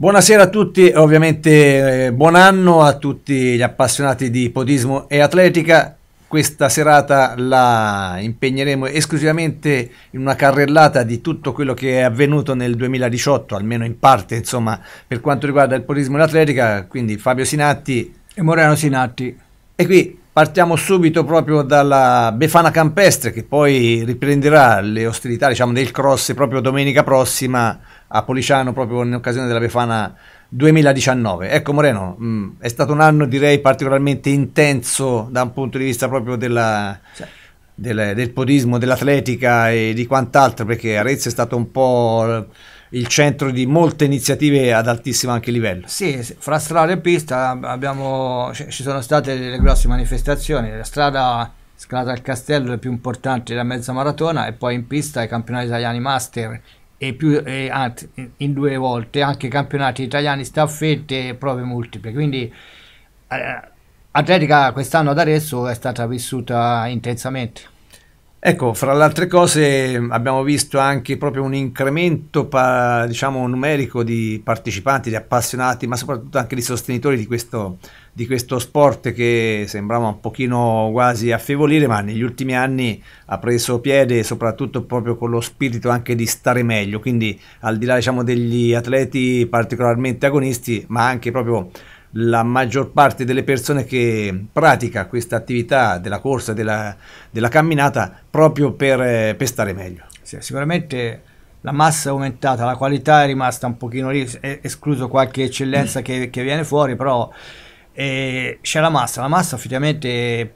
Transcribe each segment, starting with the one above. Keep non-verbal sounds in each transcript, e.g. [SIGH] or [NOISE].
Buonasera a tutti, ovviamente eh, buon anno a tutti gli appassionati di podismo e atletica. Questa serata la impegneremo esclusivamente in una carrellata di tutto quello che è avvenuto nel 2018, almeno in parte, insomma, per quanto riguarda il podismo e l'atletica, quindi Fabio Sinatti e Moreno Sinatti. E qui Partiamo subito proprio dalla Befana Campestre che poi riprenderà le ostilità diciamo, del cross proprio domenica prossima a Policiano proprio in occasione della Befana 2019. Ecco Moreno, mh, mm, è stato un anno direi particolarmente intenso da un punto di vista proprio della, sì. del, del podismo, dell'atletica e di quant'altro perché Arezzo è stato un po' il centro di molte iniziative ad altissimo anche livello. Sì, fra strada e pista abbiamo, ci sono state delle grosse manifestazioni, la strada Scalata al Castello è più importante della mezza maratona e poi in pista i campionati italiani master e più e, anzi, in due volte anche i campionati italiani staffette e prove multiple. Quindi eh, atletica quest'anno ad adesso è stata vissuta intensamente. Ecco, fra le altre cose abbiamo visto anche proprio un incremento diciamo, numerico di partecipanti, di appassionati, ma soprattutto anche di sostenitori di questo, di questo sport che sembrava un pochino quasi affievolire, ma negli ultimi anni ha preso piede soprattutto proprio con lo spirito anche di stare meglio, quindi al di là diciamo, degli atleti particolarmente agonisti, ma anche proprio la maggior parte delle persone che pratica questa attività della corsa, della, della camminata, proprio per, eh, per stare meglio. Sì, sicuramente la massa è aumentata, la qualità è rimasta un pochino lì, escluso qualche eccellenza mm. che, che, viene fuori, però eh, c'è la massa, la massa effettivamente...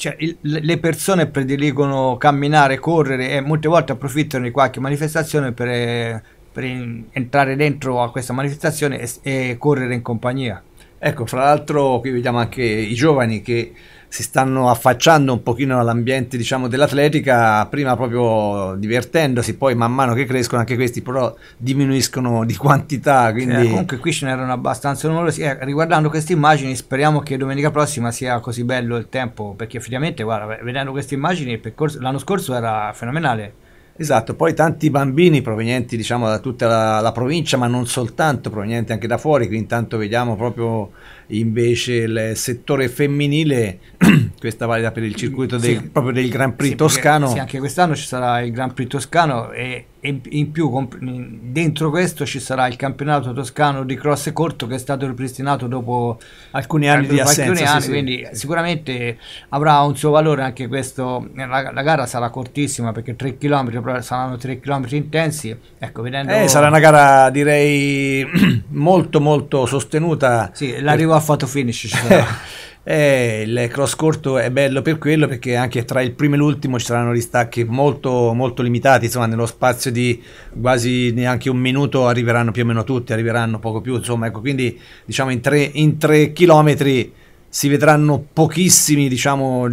Cioè, il, le persone prediligono camminare, correre e molte volte approfittano di qualche manifestazione per, eh, per entrare dentro a questa manifestazione e, e correre in compagnia. Ecco, fra l'altro qui vediamo anche i giovani che si stanno affacciando un pochino all'ambiente diciamo, dell'atletica, prima proprio divertendosi, poi man mano che crescono anche questi però diminuiscono di quantità. Eh, quindi... Cioè, comunque qui ce n'erano abbastanza numerosi. Eh, riguardando queste immagini speriamo che domenica prossima sia così bello il tempo, perché effettivamente guarda, vedendo queste immagini percorso, l'anno scorso era fenomenale. Esatto, poi tanti bambini provenienti diciamo da tutta la, la, provincia, ma non soltanto, provenienti anche da fuori, quindi intanto vediamo proprio invece il settore femminile, [CLEARS THROAT] questa valida per il circuito del, sì. proprio del Grand Prix sì, toscano. Perché, sì, anche quest'anno ci sarà il Grand Prix toscano e e in più dentro questo ci sarà il campionato toscano di cross e corto che è stato ripristinato dopo alcuni anni di assenza alcuni anni, sì, quindi sicuramente avrà un suo valore anche questo la, la gara sarà cortissima perché 3 km saranno 3 km intensi ecco vedendo eh, sarà una gara direi [CLEARS THROAT] molto molto sostenuta sì, l'arrivo ha fatto finish ci sarà [LAUGHS] Eh, il cross corto è bello per quello perché anche tra il primo e l'ultimo ci saranno ristacchi molto, molto limitati, insomma nello spazio di quasi neanche un minuto arriveranno più o meno tutti, arriveranno poco più, insomma ecco quindi diciamo in tre, in tre chilometri si vedranno pochissimi diciamo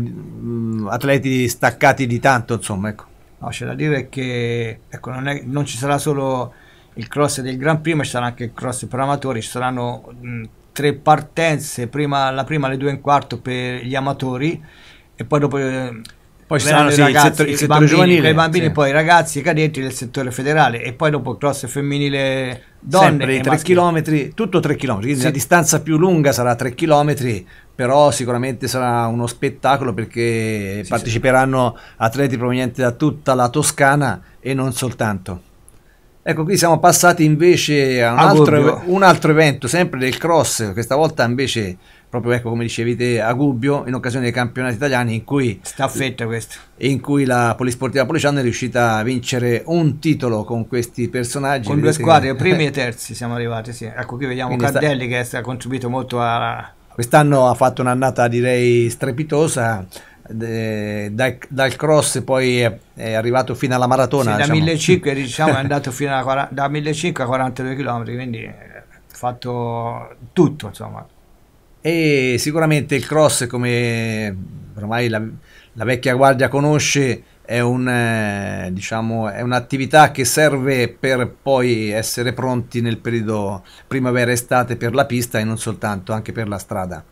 atleti staccati di tanto insomma ecco. No, c'è da dire che ecco, non, è, non ci sarà solo il cross del Gran Primo, ci sarà anche il cross per amatori, ci saranno mh, tre partenze, prima, la prima alle due e un quarto per gli amatori e poi dopo... Eh, poi ci saranno sì, il settore, il settore giovanile. I bambini, sì. poi i ragazzi e i cadetti del settore federale e poi dopo cross femminile donne. Sempre i 3 km, tutto 3 km, quindi sì. la distanza più lunga sarà 3 km, però sicuramente sarà uno spettacolo perché sì, parteciperanno atleti provenienti da tutta la Toscana e non soltanto. Ecco, qui siamo passati invece a un, a altro, un altro, evento, sempre del cross, questa volta invece proprio ecco come dicevi te a Gubbio in occasione dei campionati italiani in cui staffetta questo in cui la Polisportiva Policiano è riuscita a vincere un titolo con questi personaggi con due squadre, [LAUGHS] primi e terzi siamo arrivati sì. ecco qui vediamo Quindi Cardelli sta... che ha contribuito molto a quest'anno ha fatto un'annata direi strepitosa dal, dal, cross poi è, è, arrivato fino alla maratona. Sì, da, 1500, diciamo. [LAUGHS] diciamo, è andato fino alla, da 1500 a 42 km, quindi ha eh, fatto tutto insomma. E sicuramente il cross, come ormai la, la vecchia guardia conosce, è, un, eh, diciamo, è un'attività che serve per poi essere pronti nel periodo primavera-estate per la pista e non soltanto, anche per la strada.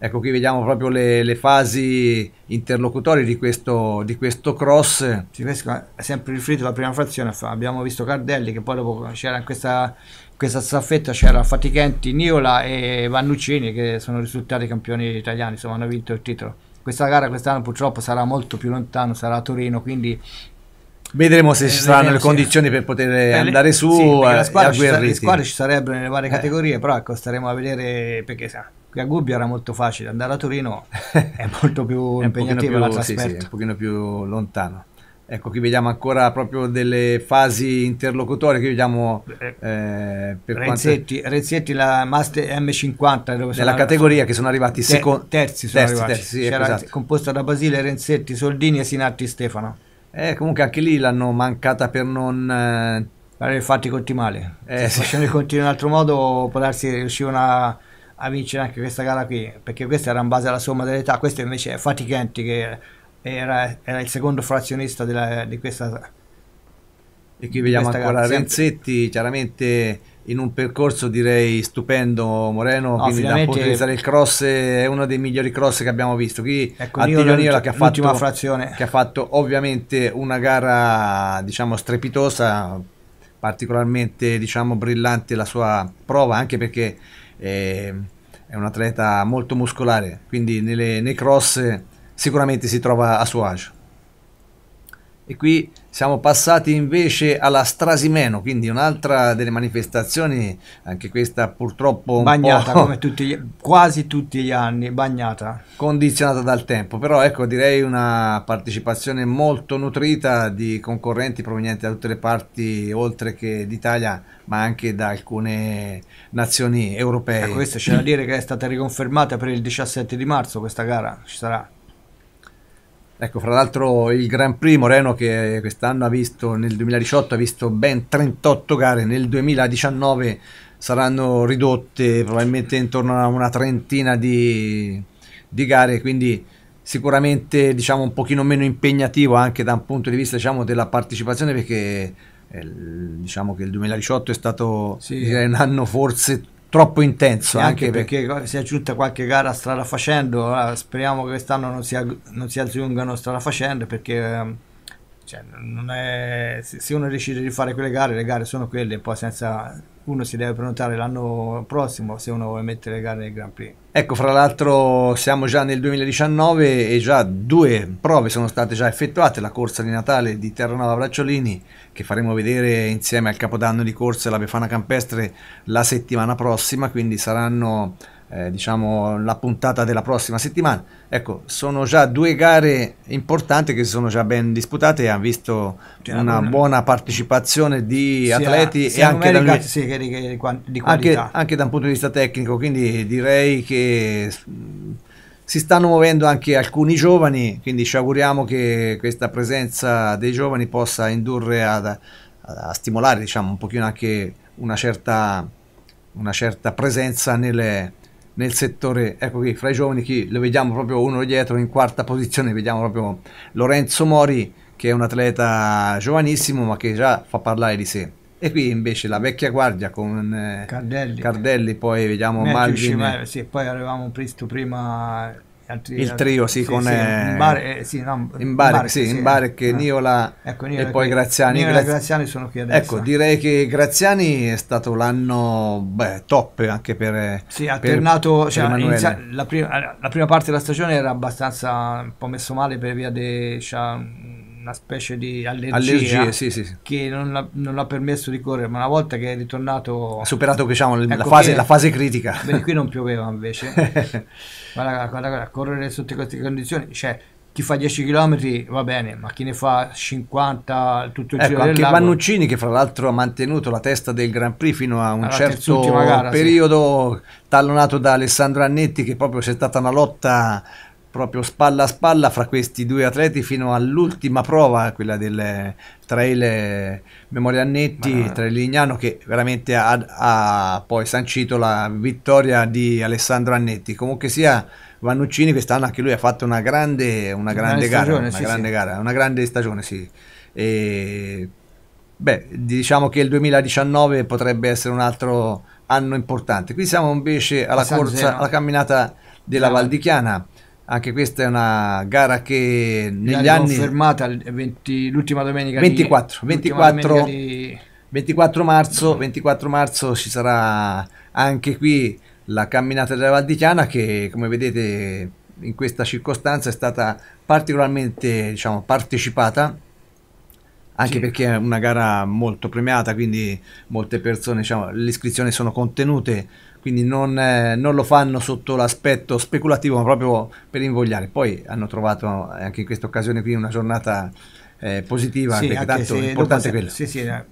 Ecco qui vediamo proprio le, le fasi interlocutorie di questo, di questo cross. Si questo è sempre riferito alla prima frazione, abbiamo visto Cardelli che poi dopo c'era questa, questa staffetta, c'era Fatichenti, Niola e Vannuccini che sono risultati campioni italiani, insomma hanno vinto il titolo. Questa gara quest'anno purtroppo sarà molto più lontano, sarà a Torino, quindi Vedremo se eh, ci saranno le condizioni sì. per poter eh, andare su sì, a, le squadre ci sarebbero nelle varie eh. categorie, però ecco, staremo a vedere perché sa, Qui a Gubbio era molto facile, andare a Torino [LAUGHS] è molto più impegnativo la trasferta. Sì, sì, è un pochino più lontano. Ecco, qui vediamo ancora proprio delle fasi interlocutorie, qui vediamo eh, Rezzetti, quanto... Rezzetti, la Master M50 dove nella categoria che sono arrivati secondi, terzi, sono terzi, arrivati. terzi sì, esatto. composta da Basile, Renzetti, Soldini e Sinatti Stefano. Eh, comunque anche lì l'hanno mancata per non eh... fare fatti conti male. Eh, Se sì. facendo i conti in un altro modo può darsi riuscivano a a vincere anche questa gara qui, perché questa era in base alla somma dell'età, questo invece è Fatichenti che era, era il secondo frazionista della, di questa... E qui vediamo ancora gara. Renzetti, chiaramente in un percorso direi stupendo Moreno no, quindi da potenziare il cross è uno dei migliori cross che abbiamo visto qui ecco, Attilio che ha fatto frazione. che ha fatto ovviamente una gara diciamo strepitosa particolarmente diciamo brillante la sua prova anche perché è, è un atleta molto muscolare, quindi nelle, nei cross eh, sicuramente si trova a suo agio. E qui siamo passati invece alla Strasimeno, quindi un'altra delle manifestazioni, anche questa purtroppo Un bagnata come tutti gli, quasi tutti gli anni, bagnata. Condizionata dal tempo, però ecco direi una partecipazione molto nutrita di concorrenti provenienti da tutte le parti, oltre che d'Italia, ma anche da alcune nazioni europee. E ecco, questo c'è da dire che è stata riconfermata per il 17 di marzo questa gara, ci sarà. Ecco, fra l'altro il Gran Prix Moreno che quest'anno ha visto, nel 2018 ha visto ben 38 gare, nel 2019 saranno ridotte probabilmente intorno a una trentina di, di gare, quindi sicuramente diciamo un pochino meno impegnativo anche da un punto di vista diciamo, della partecipazione perché eh, diciamo che il 2018 è stato sì. un anno forse troppo intenso. Anche, anche perché, perché si è aggiunta qualche gara strada facendo, ah, speriamo che quest'anno non si, ag- non si aggiungano strada facendo perché ehm, cioè, è, se uno decide di fare quelle gare, le gare sono quelle, poi senza uno si deve prenotare l'anno prossimo se uno vuole mettere le gare nel Grand Prix. Ecco, fra l'altro siamo già nel 2019 e già due prove sono state già effettuate, la corsa di Natale di Terranova Bracciolini che faremo vedere insieme al Capodanno di corsa e la Befana Campestre la settimana prossima, quindi saranno eh, diciamo, la puntata della prossima settimana. Ecco, sono già due gare importanti che si sono già ben disputate e hanno visto cioè, una, una buona partecipazione di sia, atleti sia e anche, numerica, da, sì, che, che, di anche, anche da un punto di vista tecnico, quindi direi che si stanno muovendo anche alcuni giovani, quindi ci auguriamo che questa presenza dei giovani possa indurre a, a stimolare diciamo, un pochino anche una certa, una certa presenza nelle, nel settore, ecco qui, fra i giovani chi lo vediamo proprio uno dietro in quarta posizione, vediamo proprio Lorenzo Mori che è un atleta giovanissimo ma che già fa parlare di sé. E qui invece la vecchia guardia con eh, Cardelli, Cardelli poi vediamo Margine. Sì, poi avevamo visto prima altri, il trio sì, sì con sì, eh, Barek eh, sì, no, in Barek, sì, in eh, Niola, ecco, Niola, e poi Graziani Niola e Graziani sono qui adesso ecco direi che Graziani è stato l'anno beh, top anche per sì ha alternato cioè, inizia, la, prima, la, prima, parte della stagione era abbastanza un po' messo male per via di una specie di allergia, allergie, sì, sì, sì. che non l'ha, permesso di correre, ma una volta che è ritornato... Ha superato diciamo, ecco la, fase, che, la, fase, critica. Bene, [LAUGHS] qui non pioveva invece. [LAUGHS] guarda, guarda, guarda, correre sotto queste condizioni, cioè chi fa 10 km va bene, ma chi ne fa 50 tutto il ecco, giro anche Pannuccini che fra l'altro ha mantenuto la testa del Grand Prix fino a un certo gara, periodo sì. tallonato da Alessandro Annetti che proprio c'è stata una lotta proprio spalla a spalla fra questi due atleti fino all'ultima prova, quella del trail Memoria Annetti trail Lignano, che veramente ha, ha, poi sancito la vittoria di Alessandro Annetti. Comunque sia, Vannuccini quest'anno anche lui ha fatto una grande, una una grande, stagione, gara, sì, una grande sì. gara, una grande stagione, sì. E, beh, diciamo che il 2019 potrebbe essere un altro anno importante. Qui siamo invece alla, corsa, alla camminata della Val di Chiana anche questa è una gara che negli anni fermata l'ultima domenica 24, di, 24, domenica di... 24, marzo, 24 marzo ci sarà anche qui la camminata della Valdichiana che come vedete in questa circostanza è stata particolarmente diciamo, partecipata anche sì. perché è una gara molto premiata quindi molte persone diciamo, le iscrizioni sono contenute quindi non, eh, non, lo fanno sotto l'aspetto speculativo ma proprio per invogliare poi hanno trovato eh, anche in questa occasione qui una giornata eh, positiva sì, perché tanto è importante dopo, quello sì, sì, eh,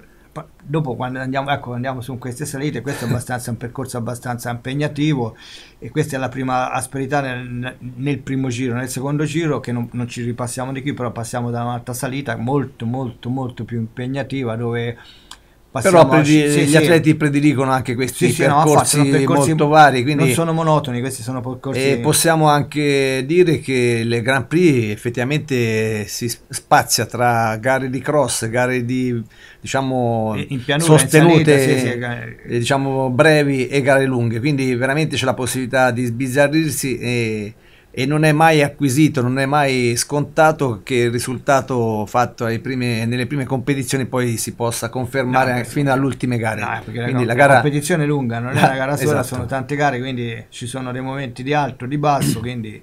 dopo quando andiamo, ecco, andiamo su queste salite questo è abbastanza, un percorso abbastanza impegnativo e questa è la prima asperità nel, nel primo giro nel secondo giro che non, non ci ripassiamo di qui però passiamo da un'altra salita molto molto molto più impegnativa dove Passiamo Però predi- sì, gli sì. atleti prediligono anche questi sì, percorsi, no, percorsi, molto vari. Quindi non sono monotoni, questi sono percorsi... E possiamo anche dire che le Grand Prix effettivamente si spazia tra gare di cross, gare di diciamo pianura, sostenute, salita, diciamo brevi e gare lunghe. Quindi veramente c'è la possibilità di sbizzarrirsi e e non è mai acquisito, non è mai scontato che il risultato fatto prime, nelle prime competizioni poi si possa confermare no, fino alle ultime gare. No, quindi no, la, gara... competizione è lunga, non è una gara [LAUGHS] sola, esatto. sono tante gare, quindi ci sono dei momenti di alto, di basso, [CLEARS THROAT] quindi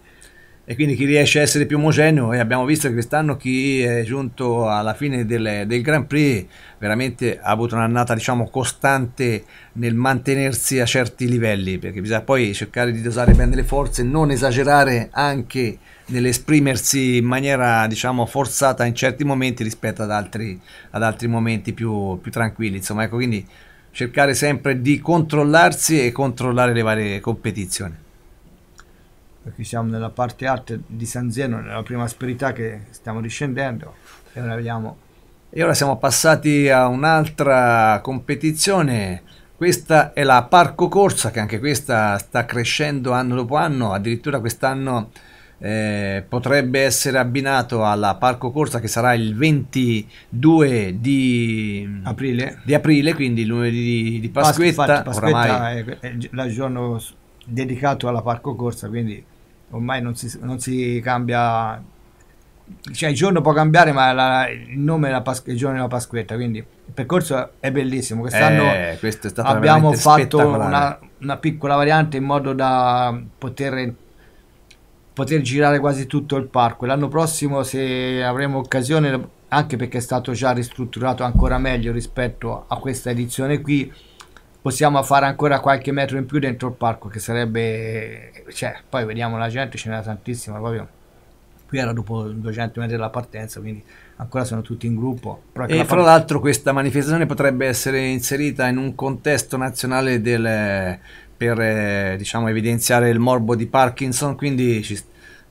e quindi chi riesce a essere più omogeneo e abbiamo visto che quest'anno chi è giunto alla fine del, del Grand Prix veramente ha avuto un'annata diciamo costante nel mantenersi a certi livelli perché bisogna poi cercare di dosare bene le forze non esagerare anche nell'esprimersi in maniera diciamo forzata in certi momenti rispetto ad altri, ad altri momenti più, più tranquilli insomma ecco quindi cercare sempre di controllarsi e controllare le varie competizioni perché siamo nella parte alta di San Zeno, nella prima asperità che stiamo discendendo e ora abbiamo... E ora siamo passati a un'altra competizione, questa è la Parco Corsa che anche questa sta crescendo anno dopo anno, addirittura quest'anno eh, potrebbe essere abbinato alla Parco Corsa che sarà il 22 di aprile, di aprile quindi lunedì di Pasquetta. Pas- oramai... Pasquetta è, è, è il giorno dedicato alla Parco Corsa, quindi ormai non si, non si cambia cioè il giorno può cambiare, ma la, il nome è Pas- il giorno della Pasquetta, quindi il percorso è bellissimo. Quest'anno eh, abbiamo fatto una, una, piccola variante in modo da poter, poter, girare quasi tutto il parco. L'anno prossimo, se avremo occasione, anche perché è stato già ristrutturato ancora meglio rispetto a questa edizione qui, possiamo fare ancora qualche metro in più dentro il parco che sarebbe cioè poi vediamo la gente ce n'era tantissima proprio qui era dopo 200 metri dalla partenza quindi ancora sono tutti in gruppo e la... fra l'altro questa manifestazione potrebbe essere inserita in un contesto nazionale del per eh, diciamo evidenziare il morbo di Parkinson quindi ci,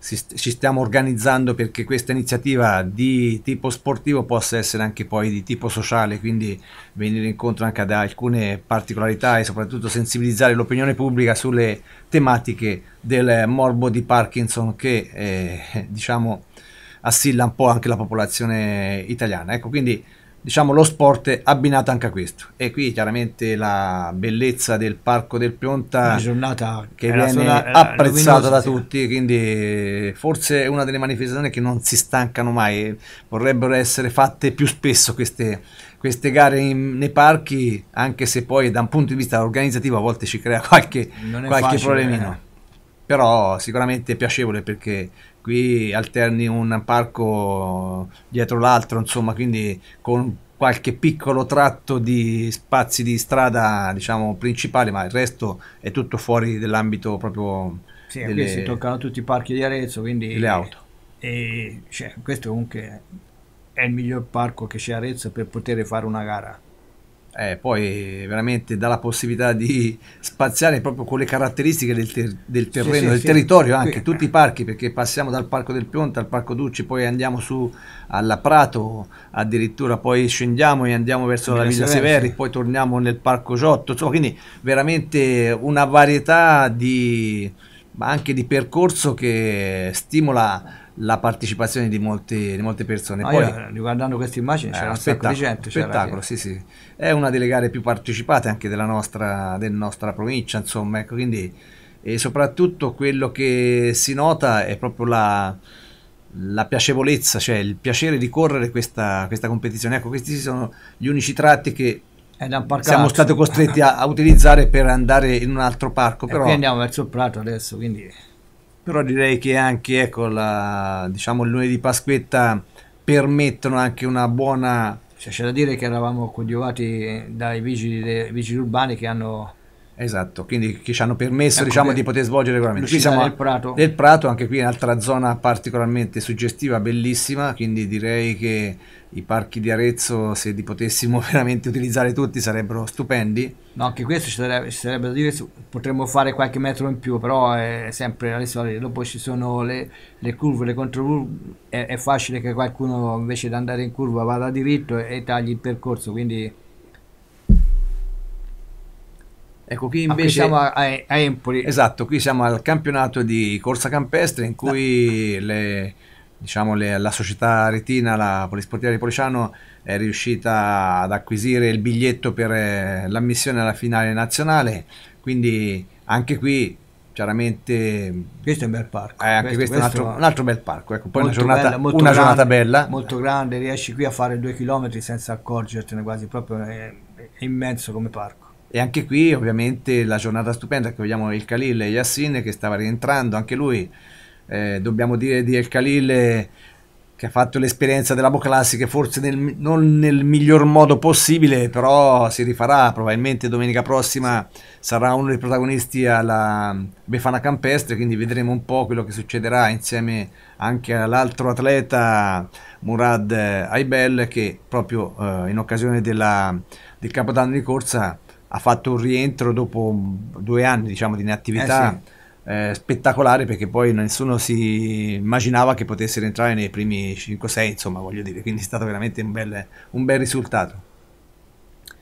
st- ci stiamo organizzando perché questa iniziativa di tipo sportivo possa essere anche poi di tipo sociale, quindi venire incontro anche ad alcune particolarità e soprattutto sensibilizzare l'opinione pubblica sulle tematiche del morbo di Parkinson che eh, diciamo assilla un po' anche la popolazione italiana. Ecco, quindi diciamo lo sport abbinato anche a questo e qui chiaramente la bellezza del parco del Pionta una giornata che viene sola, apprezzata da tutti quindi forse è una delle manifestazioni che non si stancano mai vorrebbero essere fatte più spesso queste, queste gare in, nei parchi anche se poi da un punto di vista organizzativo a volte ci crea [LAUGHS] qualche, qualche problemino eh. però sicuramente è piacevole perché qui alterni un parco dietro l'altro, insomma, quindi con qualche piccolo tratto di spazi di strada, diciamo, principali, ma il resto è tutto fuori dell'ambito proprio Sì, delle... qui si toccano tutti i parchi di Arezzo, quindi le auto. E, cioè, questo comunque è il miglior parco che c'è a Arezzo per poter fare una gara. Eh, poi veramente dà la possibilità di spaziare proprio con le caratteristiche del, ter- del terreno, sì, del sì, territorio, sì. anche tutti i parchi, perché passiamo dal Parco del Pionte al Parco Ducci, poi andiamo su alla Prato, addirittura poi scendiamo e andiamo verso la Villa Severi, poi torniamo nel Parco Giotto, insomma, quindi veramente una varietà di, anche di percorso che stimola la partecipazione di molte, di molte persone. Ah, Poi, io, riguardando queste immagini, c'era un sacco di gente. Spettacolo, sì, sì. È una delle gare più partecipate anche della nostra, della nostra provincia, insomma. Ecco, quindi, e soprattutto quello che si nota è proprio la, la piacevolezza, cioè il piacere di correre questa, questa competizione. Ecco, questi sono gli unici tratti che siamo stati costretti a, a, utilizzare per andare in un altro parco. E però... andiamo verso il Prato adesso, quindi però direi che anche ecco, la, diciamo, il lunedì Pasquetta permettono anche una buona... Cioè, c'è da dire che eravamo coadiuvati dai vigili, dei vigili urbani che hanno... Esatto, quindi che ci hanno permesso ecco, diciamo, di poter svolgere regolamento. Qui siamo nel Prato. nel Prato, anche qui è un'altra zona particolarmente suggestiva, bellissima, quindi direi che i parchi di Arezzo, se li potessimo [LAUGHS] veramente utilizzare tutti, sarebbero stupendi. No, anche questo ci sarebbe, ci sarebbe da dire, potremmo fare qualche metro in più, però è sempre alle solite. Dopo ci sono le, le curve, le controcurve, è, è facile che qualcuno invece di andare in curva vada diritto e, e tagli il percorso, quindi... Ecco, qui invece ah, qui siamo a, a, Empoli. Esatto, qui siamo al campionato di corsa campestre in cui no. le diciamo, le, la società retina, la polisportiva di Policiano, è riuscita ad acquisire il biglietto per eh, l'ammissione alla finale nazionale, quindi anche qui chiaramente questo è un bel parco eh, anche questo, questo, è un altro, un altro, bel parco ecco. poi una, giornata bella, una grande, giornata bella, molto grande riesci qui a fare due chilometri senza accorgertene quasi proprio è, è immenso come parco e anche qui ovviamente la giornata stupenda che vediamo il Khalil e Yassin che stava rientrando anche lui eh, dobbiamo dire di El Khalil eh, che ha fatto l'esperienza della Bo Classic forse nel, non nel miglior modo possibile, però si rifarà, probabilmente domenica prossima sarà uno dei protagonisti alla mm, Befana Campestre, quindi vedremo un po' quello che succederà insieme anche all'altro atleta Murad eh, Aibel che proprio eh, in occasione della, del capodanno di corsa ha fatto un rientro dopo due anni diciamo, di inattività. Eh sì eh, spettacolare perché poi nessuno si immaginava che potesse rientrare nei primi 5-6, insomma, voglio dire, quindi è stato veramente un bel, un bel risultato.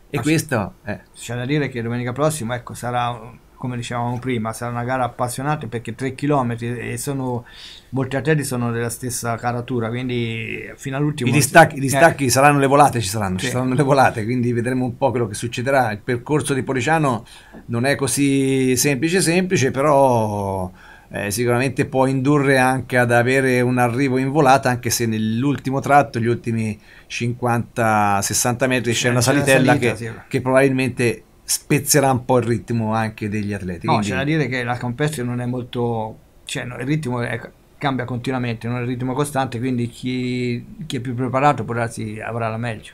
E ah, questo... Sì. Eh. C'è da dire che domenica prossima, ecco, sarà come dicevamo prima, sarà una gara appassionante perché 3 km e sono molti atleti sono della stessa caratura, quindi fino all'ultimo... I distacchi, i distacchi eh. saranno le volate, ci saranno, sì. ci saranno le volate, quindi vedremo un po' quello che succederà. Il percorso di Policiano non è così semplice, semplice, però... Eh, sicuramente può indurre anche ad avere un arrivo in volata, anche se nell'ultimo tratto, gli ultimi 50-60 metri, c'è, c'è una salitella salita, che, sì. che probabilmente spezzerà un po' il ritmo anche degli atleti. No, quindi... c'è da dire che la competition non è molto... Cioè, no, il ritmo è, cambia continuamente, non è il ritmo costante, quindi chi, chi è più preparato può darsi, avrà la meglio.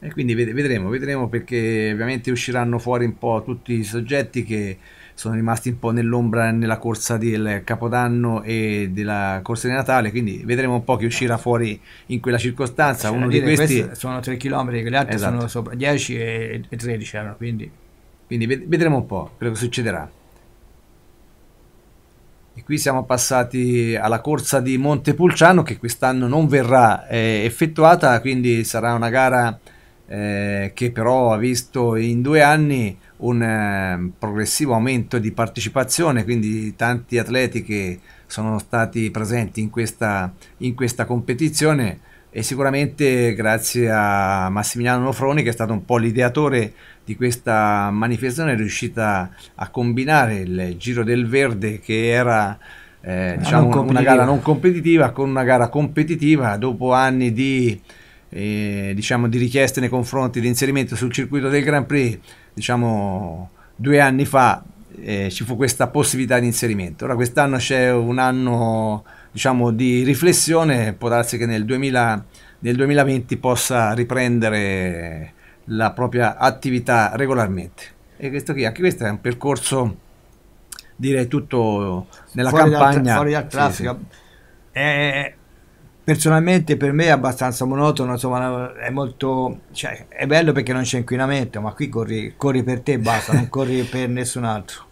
E quindi vedremo, vedremo perché ovviamente usciranno fuori un po' tutti i soggetti che sono rimasti un po' nell'ombra nella corsa del Capodanno e della corsa di Natale, quindi vedremo un po' chi uscirà esatto. fuori in quella circostanza. C'è Uno di questi sono 3 km, gli altri esatto. sono sopra 10 e 13 erano, eh, quindi... quindi vedremo un po' quello che succederà. E qui siamo passati alla corsa di Montepulciano che quest'anno non verrà eh, effettuata, quindi sarà una gara eh, che però ha visto in due anni un eh, progressivo aumento di partecipazione, quindi tanti atleti che sono stati presenti in questa, in questa competizione e sicuramente grazie a Massimiliano Nofroni che è stato un po' l'ideatore di questa manifestazione è riuscita a combinare il Giro del Verde che era eh, ah, diciamo, una gara non competitiva con una gara competitiva dopo anni di, eh, diciamo, di richieste nei confronti di inserimento sul circuito del Grand Prix diciamo due anni fa eh, ci fu questa possibilità di inserimento. Ora quest'anno c'è un anno diciamo, di riflessione, può darsi che nel, 2000, nel 2020 possa riprendere la propria attività regolarmente. E questo qui, anche questo è un percorso direi tutto nella fuori campagna. Dal, fuori dal traffico. Sì, sì. Eh, personalmente per me è abbastanza monotono, insomma è molto, cioè è bello perché non c'è inquinamento, ma qui corri, corri per te e basta, non corri [LAUGHS] per nessun altro.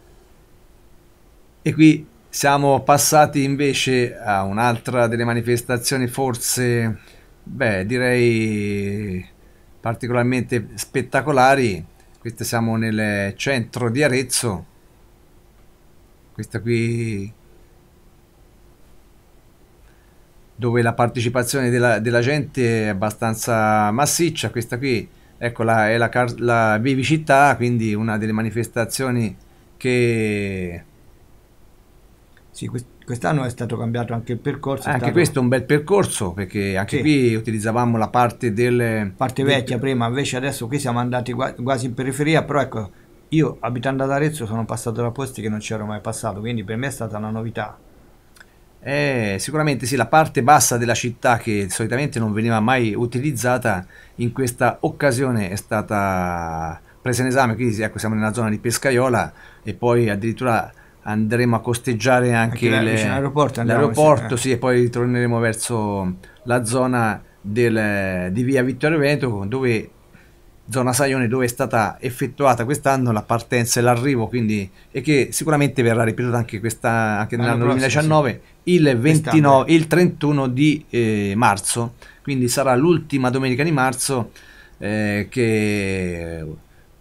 E qui siamo passati invece a un'altra delle manifestazioni forse, beh direi particolarmente spettacolari, questa siamo nel centro di Arezzo, questa qui dove la partecipazione della, della gente è abbastanza massiccia, questa qui ecco, la, è la, la Bivicità, quindi una delle manifestazioni che... Sì, quest'anno è stato cambiato anche il percorso. Anche stato... questo è un bel percorso perché anche sì. qui utilizzavamo la parte del... Parte vecchia del... prima, invece adesso qui siamo andati quasi in periferia, però ecco, io abitando ad Arezzo sono passato da posti che non c'ero mai passato, quindi per me è stata una novità. Eh, sicuramente sì, la parte bassa della città che solitamente non veniva mai utilizzata in questa occasione è stata presa in esame, quindi ecco, siamo nella zona di Pescaiola e poi addirittura andremo a costeggiare anche, anche l'aeroporto, l'aeroporto sì, e poi ritorneremo verso la zona del, di via Vittorio Veneto dove zona Saione dove è stata effettuata quest'anno la partenza e l'arrivo quindi, e che sicuramente verrà ripetuta anche, questa, anche nell'anno 2019 sì. il, 29, il, 31 di eh, marzo quindi sarà l'ultima domenica di marzo eh, che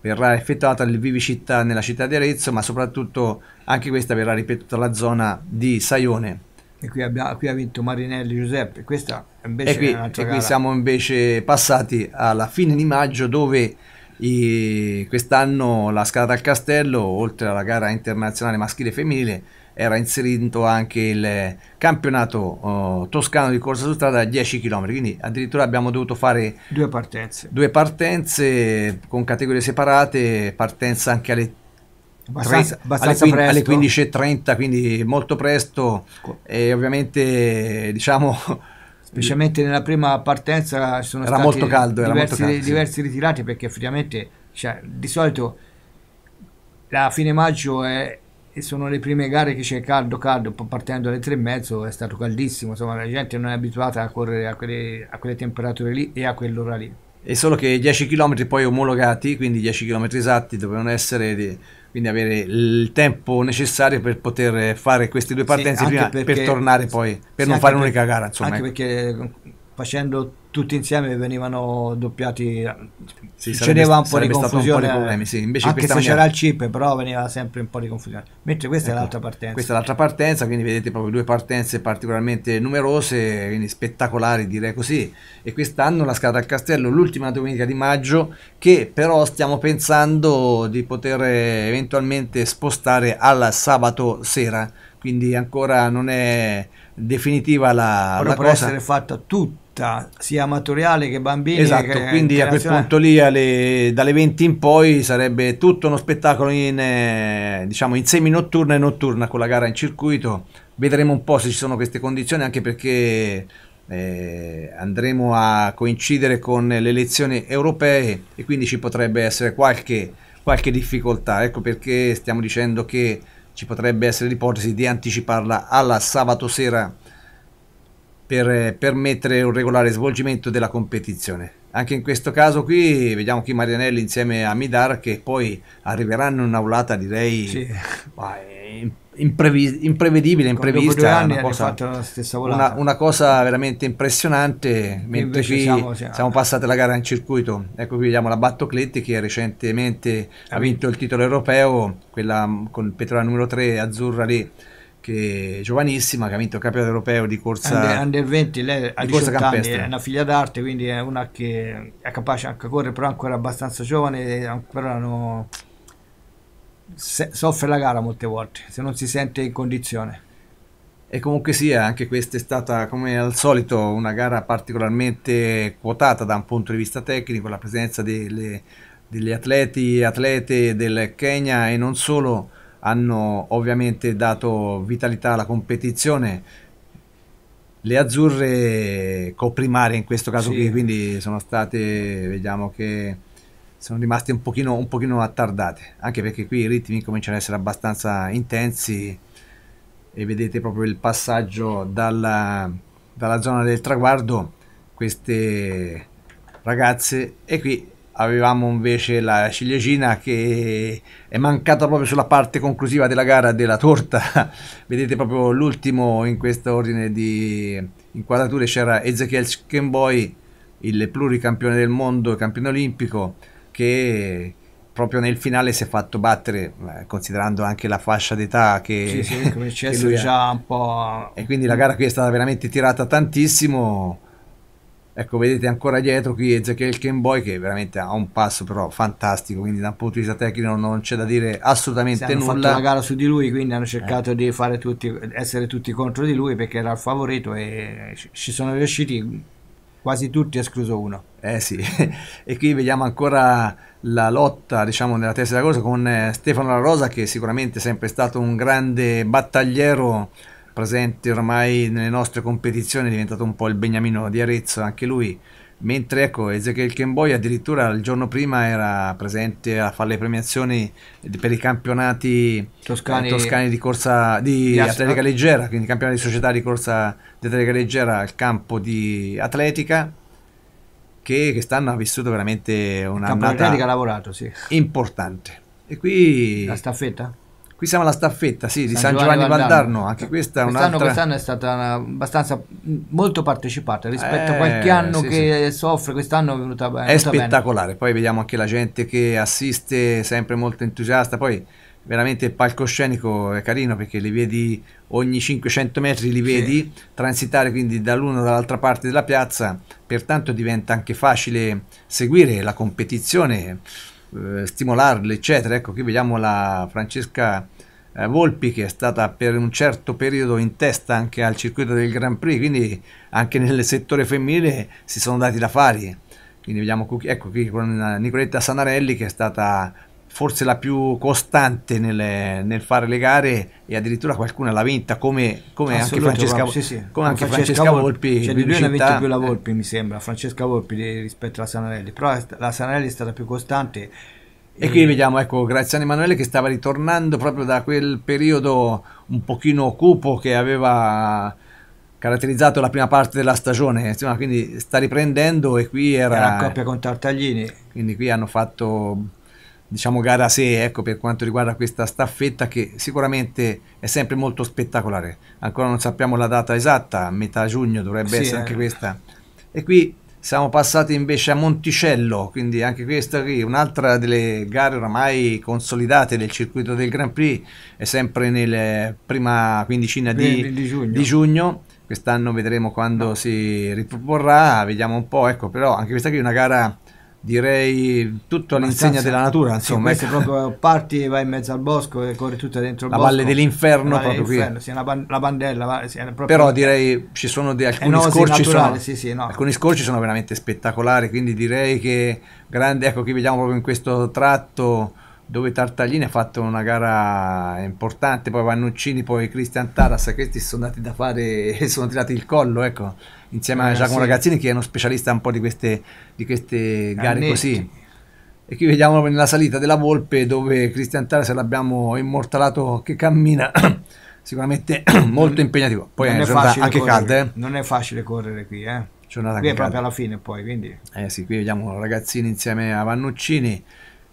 verrà effettuata il Vivicittà nella città di Arezzo ma soprattutto anche questa verrà ripetuta la zona di Saione e qui, abbia, qui ha vinto Marinelli Giuseppe, questa invece e qui, è e qui siamo invece passati alla fine di maggio dove i, quest'anno la scalata al castello, oltre alla gara internazionale maschile e femminile, era inserito anche il campionato uh, toscano di corsa su strada a 10 km, quindi addirittura abbiamo dovuto fare due partenze, due partenze con categorie separate, partenza anche alle abbastanza, abbastanza alle, 15, alle 15.30, quindi molto presto e ovviamente diciamo specialmente nella prima partenza sono era molto caldo, diversi, molto caldo, diversi ritirati perché effettivamente cioè, di solito la fine maggio è, sono le prime gare che c'è caldo caldo partendo alle tre e mezzo è stato caldissimo insomma la gente non è abituata a correre a quelle, a quelle temperature lì e a quell'ora lì e solo che 10 km poi omologati quindi 10 km esatti dovevano essere di, quindi avere il tempo necessario per poter fare queste due partenze sì, prima, per tornare poi, per sì, non fare un'unica gara. Insomma, anche ecco. perché facendo tutti insieme venivano doppiati sì, succedeva un po' di confusione po di problemi, sì. anche se maniera... c'era il chip però veniva sempre un po' di confusione mentre questa ecco, è l'altra partenza questa è l'altra partenza quindi vedete proprio due partenze particolarmente numerose quindi spettacolari direi così e quest'anno la scala al castello l'ultima domenica di maggio che però stiamo pensando di poter eventualmente spostare al sabato sera quindi ancora non è definitiva la, però la può essere fatta tutta sia amatoriale che bambini. Esatto, che quindi a quel punto lì alle, dalle 20 in poi sarebbe tutto uno spettacolo in, eh, diciamo, in semi-notturna e notturna con la gara in circuito. Vedremo un po' se ci sono queste condizioni anche perché eh, andremo a coincidere con le elezioni europee e quindi ci potrebbe essere qualche, qualche difficoltà. Ecco perché stiamo dicendo che ci potrebbe essere l'ipotesi di anticiparla alla sabato sera per eh, permettere un regolare svolgimento della competizione. Anche in questo caso qui vediamo qui Marianelli insieme a Midar che poi arriveranno in un'aulata direi sì. imprevi- imprevedibile, imprevista, una cosa, una, una cosa, veramente impressionante, mentre qui siamo, siamo, siamo passati la gara in circuito. Ecco qui vediamo la Battocletti che recentemente ha vinto il titolo europeo, quella mm, con il petrolio numero 3 azzurra lì che è giovanissima, che ha vinto il campionato europeo di corsa under, under 20, lei ha 18 anni, è una figlia d'arte, quindi è una che è capace anche a correre, però ancora abbastanza giovane, ancora no, se, soffre la gara molte volte, se non si sente in condizione. E comunque sia, anche questa è stata come al solito una gara particolarmente quotata da un punto di vista tecnico, la presenza delle, degli atleti, atlete del Kenya e non solo hanno ovviamente dato vitalità alla competizione le azzurre coprimarie in questo caso sì. qui quindi sono state vediamo che sono rimaste un pochino, un pochino attardate anche perché qui i ritmi cominciano ad essere abbastanza intensi e vedete proprio il passaggio dalla, dalla zona del traguardo queste ragazze e qui avevamo invece la ciliegina che è mancata proprio sulla parte conclusiva della gara della torta [LAUGHS] vedete proprio l'ultimo in questo ordine di inquadrature c'era Ezekiel Schemboy il pluricampione del mondo campione olimpico che proprio nel finale si è fatto battere eh, considerando anche la fascia d'età che, sì, sì, [LAUGHS] che lui ha. un po' e quindi la gara qui è stata veramente tirata tantissimo Ecco, vedete ancora dietro qui Ezekiel Kenboy che veramente ha un passo però fantastico, quindi da un punto di vista tecnico non c'è da dire assolutamente hanno nulla. Hanno fatto una gara su di lui, quindi hanno eh. cercato eh. di tutti, essere tutti contro di lui perché era il favorito e ci sono riusciti quasi tutti, escluso uno. Eh sì, [LAUGHS] e qui vediamo ancora la lotta diciamo nella testa della corsa con eh, Stefano La Rosa che sicuramente è sempre stato un grande battagliero presente ormai nelle nostre competizioni, è diventato un po' il beniamino di Arezzo, anche lui. Mentre ecco, Ezekiel Kenboy addirittura il giorno prima era presente a fare le premiazioni per i campionati toscani, eh, toscani di corsa di, di atletica ah. leggera, quindi campionati di società di corsa di atletica leggera al campo di atletica che quest'anno ha vissuto veramente una Campo atletica ha lavorato, sì. importante. E qui la staffetta? Qui siamo alla staffetta, sì, di San, San Giovanni, Giovanni Valdarno, anche questa è quest'anno, un'altra... Quest'anno è stata abbastanza molto partecipata rispetto eh, a qualche eh, anno sì, che sì. soffre, quest'anno è venuta, bene è spettacolare, bene. poi vediamo anche la gente che assiste, sempre molto entusiasta, poi veramente il palcoscenico è carino perché li vedi ogni 500 metri li vedi sì. transitare quindi dall'una o dall'altra parte della piazza pertanto diventa anche facile seguire la competizione eh, stimolarle, eccetera. Ecco, qui vediamo la Francesca eh, Volpi che è stata per un certo periodo in testa anche al circuito del Grand Prix, quindi anche nel settore femminile si sono dati da fare. Quindi vediamo qui, ecco qui con Nicoletta Sanarelli che è stata forse la più costante nelle, nel fare le gare e addirittura qualcuna l'ha vinta come, come anche Francesca, sì, sì. Come anche Francesca, Francesca Volpi cioè di lui ha vinto più la eh. Volpi eh. mi sembra Francesca Volpi eh, rispetto alla Sanarelli però la Sanarelli è stata più costante e, qui vediamo ecco Graziano Emanuele che stava ritornando proprio da quel periodo un pochino cupo che aveva caratterizzato la prima parte della stagione, insomma, quindi sta riprendendo e qui era... Era coppia con Tartaglini. Quindi qui hanno fatto diciamo gara 6 ecco, per quanto riguarda questa staffetta che sicuramente è sempre molto spettacolare. Ancora non sappiamo la data esatta, metà giugno dovrebbe sì, essere eh. anche questa. E qui siamo passati invece a Monticello, quindi anche questa qui, un'altra delle gare oramai consolidate del circuito del Grand Prix, è sempre nella prima quindicina di, di giugno. Di giugno. Quest'anno vedremo quando no. si riproporrà, vediamo un po', ecco, però anche questa qui è una gara direi tutto all'insegna della natura insomma sì, ecco. proprio parti vai in mezzo al bosco e corri tutto dentro il la bosco. valle dell'inferno la proprio qui sì, la, pan- la bandella sì, però direi ci sono de- alcuni Enosi scorci naturale, sono, sì, no. alcuni scorci sono veramente spettacolari quindi direi che grande ecco qui vediamo proprio in questo tratto dove Tartaglini ha fatto una gara importante, poi Vannuccini, poi Cristian Taras, questi sono andati da fare, e [LAUGHS] sono tirati il collo, ecco, insieme a eh, Giacomo sì. Ragazzini che è uno specialista un po' di queste, di queste gare così. E qui vediamo nella salita della Volpe dove Cristian Taras l'abbiamo immortalato che cammina, [COUGHS] sicuramente [COUGHS] molto impegnativo. Poi non eh, è, è anche calda. Eh. Non è facile correre qui, eh. qui è proprio alla fine poi, quindi... Eh sì, qui vediamo Ragazzini insieme a Vannuccini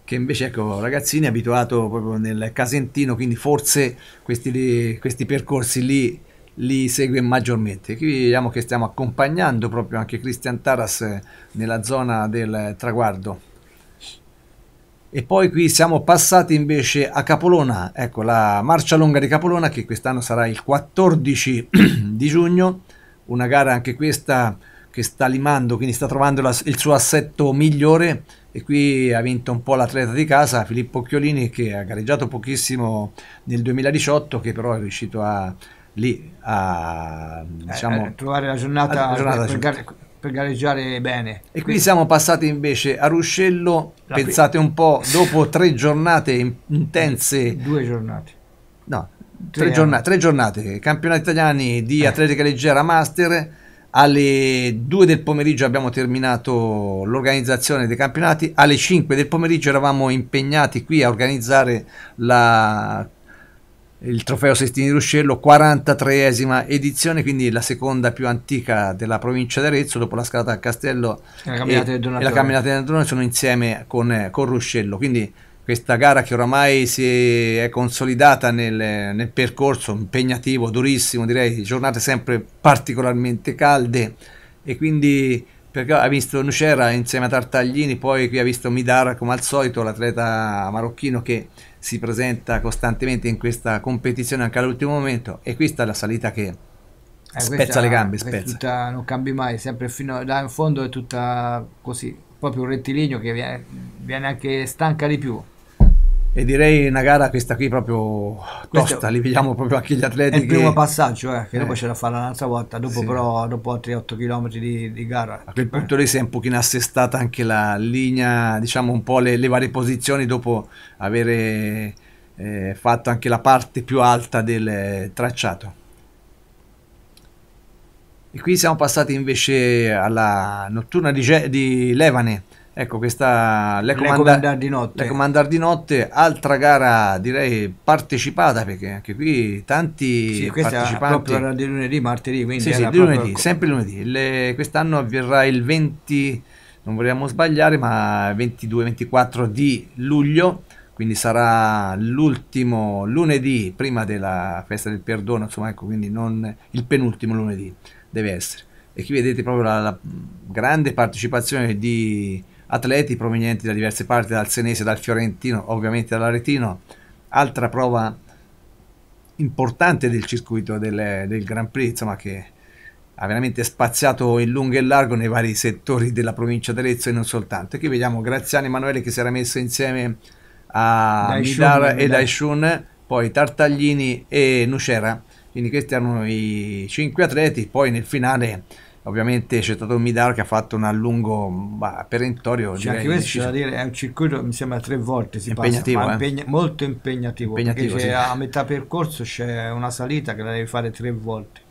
che invece ecco ragazzini abituato proprio nel Casentino, quindi forse questi, li, questi percorsi lì li segue maggiormente. Qui vediamo che stiamo accompagnando proprio anche Christian Taras nella zona del traguardo. E poi qui siamo passati invece a Capolona, ecco la marcia lunga di Capolona che quest'anno sarà il 14 [CLEARS THROAT] di giugno, una gara anche questa che sta limando, quindi sta trovando la, il suo assetto migliore e qui ha vinto un po' l'atleta di casa Filippo Chiolini che ha gareggiato pochissimo nel 2018 che però è riuscito a lì a, eh, diciamo, eh, trovare la giornata, la giornata per, per, per, gareggiare bene e qui siamo passati invece a Ruscello la pensate prima. un po' dopo tre giornate intense [LAUGHS] due giornate no tre, tre giornate, tre giornate campionati italiani di eh. atletica leggera master alle 2 del pomeriggio abbiamo terminato l'organizzazione dei campionati, alle 5 del pomeriggio eravamo impegnati qui a organizzare la, il trofeo Sestini Ruscello, 43esima edizione, quindi la seconda più antica della provincia di Arezzo, dopo la scalata al castello e la camminata del Donatore, sono insieme con, eh, con Ruscello. Quindi questa gara che oramai si è consolidata nel, nel percorso impegnativo, durissimo, direi, giornate sempre particolarmente calde e quindi perché ha visto Nucera insieme a Tartaglini, poi qui ha visto Midara come al solito, l'atleta marocchino che si presenta costantemente in questa competizione anche all'ultimo momento e qui sta la salita che eh, spezza le gambe, spezza. Tutta, non cambi mai, sempre fino là in fondo è tutta così, proprio un rettilineo che viene, viene anche stanca di più. E direi una gara questa qui proprio tosta, li vediamo proprio anche gli atleti. È il che... primo passaggio, eh, che eh. dopo c'è da fare un'altra volta, dopo sì. però dopo altri 8 km di, di, gara. A quel punto lì si è un pochino assestata anche la linea, diciamo un po' le, le varie posizioni dopo aver eh, fatto anche la parte più alta del eh, tracciato. E qui siamo passati invece alla notturna di, di Levane Ecco, questa Le, Comandar di Notte. Le Comandar di Notte, altra gara direi partecipata perché anche qui tanti sì, partecipanti. Era di lunedì, martedì, quindi sì, sì, di lunedì, sempre lunedì. Le... Quest'anno avverrà il 20, non vogliamo sbagliare, ma 22-24 di luglio quindi sarà l'ultimo lunedì prima della festa del perdono, insomma ecco, quindi non il penultimo lunedì deve essere. E qui vedete proprio la, la grande partecipazione di atleti provenienti da diverse parti, dal Senese, dal Fiorentino, ovviamente dall'Aretino. Altra prova importante del circuito del, del Grand Prix, insomma, che ha veramente spaziato in lungo e largo nei vari settori della provincia d'Arezzo e non soltanto. E qui vediamo Graziano Emanuele che si era messo insieme a Daishun, Midar e Daishun, poi Tartaglini e Nucera. Quindi questi erano i cinque atleti, poi nel finale Ovviamente c'è stato un Midar che ha fatto un allungo perentorio. Cioè, anche questo da dire, è un circuito, mi sembra tre volte si impegnativo, passa, eh? impegna molto impegnativo, impegnativo perché sì. a metà percorso c'è una salita che la devi fare tre volte.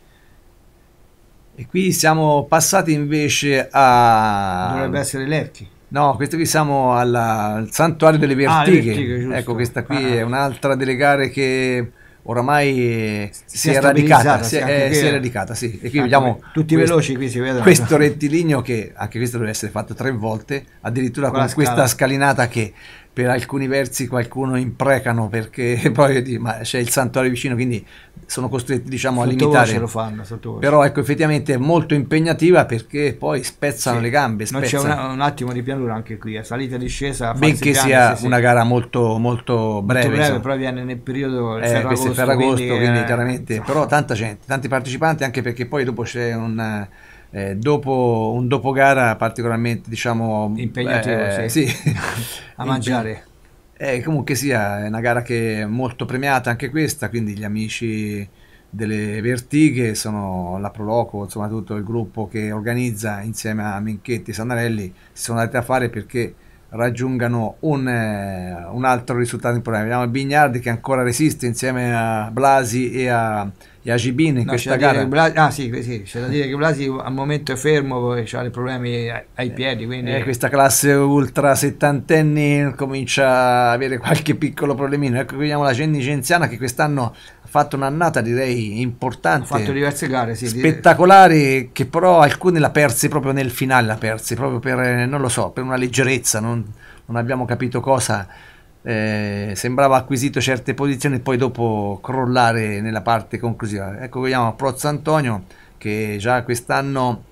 E qui siamo passati invece a... Dovrebbe essere Lerchi. No, questo qui siamo alla, al santuario delle ah, Vertighe. Ah, vertighe ecco, questa qui ah, ah. è un'altra delle gare che oramai si, si è radicata, si è, eh, si è radicata, sì. E qui vediamo tutti questo, veloci qui si vedono. Questo rettilineo che anche questo deve essere fatto tre volte, addirittura con, con questa scalinata che per alcuni versi qualcuno imprecano perché [LAUGHS] poi ma c'è il santuario vicino, quindi sono costretti diciamo, a limitare. lo fanno, Però ecco, effettivamente è molto impegnativa perché poi spezzano sì, le gambe. Spezzano. Non c'è una, un attimo di pianura anche qui, a eh, salita e discesa. Benché piano, sia sì, una sì. gara molto, molto breve. Molto breve però viene nel periodo eh, ferragosto, ferragosto, quindi, quindi eh, chiaramente. Però tanta gente, tanti partecipanti anche perché poi dopo c'è un eh, dopo un dopogara particolarmente diciamo impegnativo eh, sì. Sì. [LAUGHS] a mangiare eh, comunque sia è una gara che è molto premiata anche questa quindi gli amici delle Vertighe sono la Proloco insomma tutto il gruppo che organizza insieme a Minchetti e Sanarelli si sono andati a fare perché raggiungano un, eh, un altro risultato importante vediamo Bignardi che ancora resiste insieme a Blasi e a Jacibin in no, questa gara. Blasi, ah sì, sì c'è da dire che Blasi al momento è fermo, e ha dei problemi ai eh, piedi. Quindi... Eh, questa classe ultra settantenni comincia ad avere qualche piccolo problemino. Ecco, vediamo la Cennice Anziana che quest'anno ha fatto un'annata direi importante. Ha fatto diverse gare, sì. Spettacolari, che però alcune la perse proprio nel finale, la perse proprio per, eh, non lo so, per una leggerezza, non, non abbiamo capito cosa eh, sembrava acquisito certe posizioni e poi dopo crollare nella parte conclusiva. Ecco, vediamo Prozzo Antonio che già quest'anno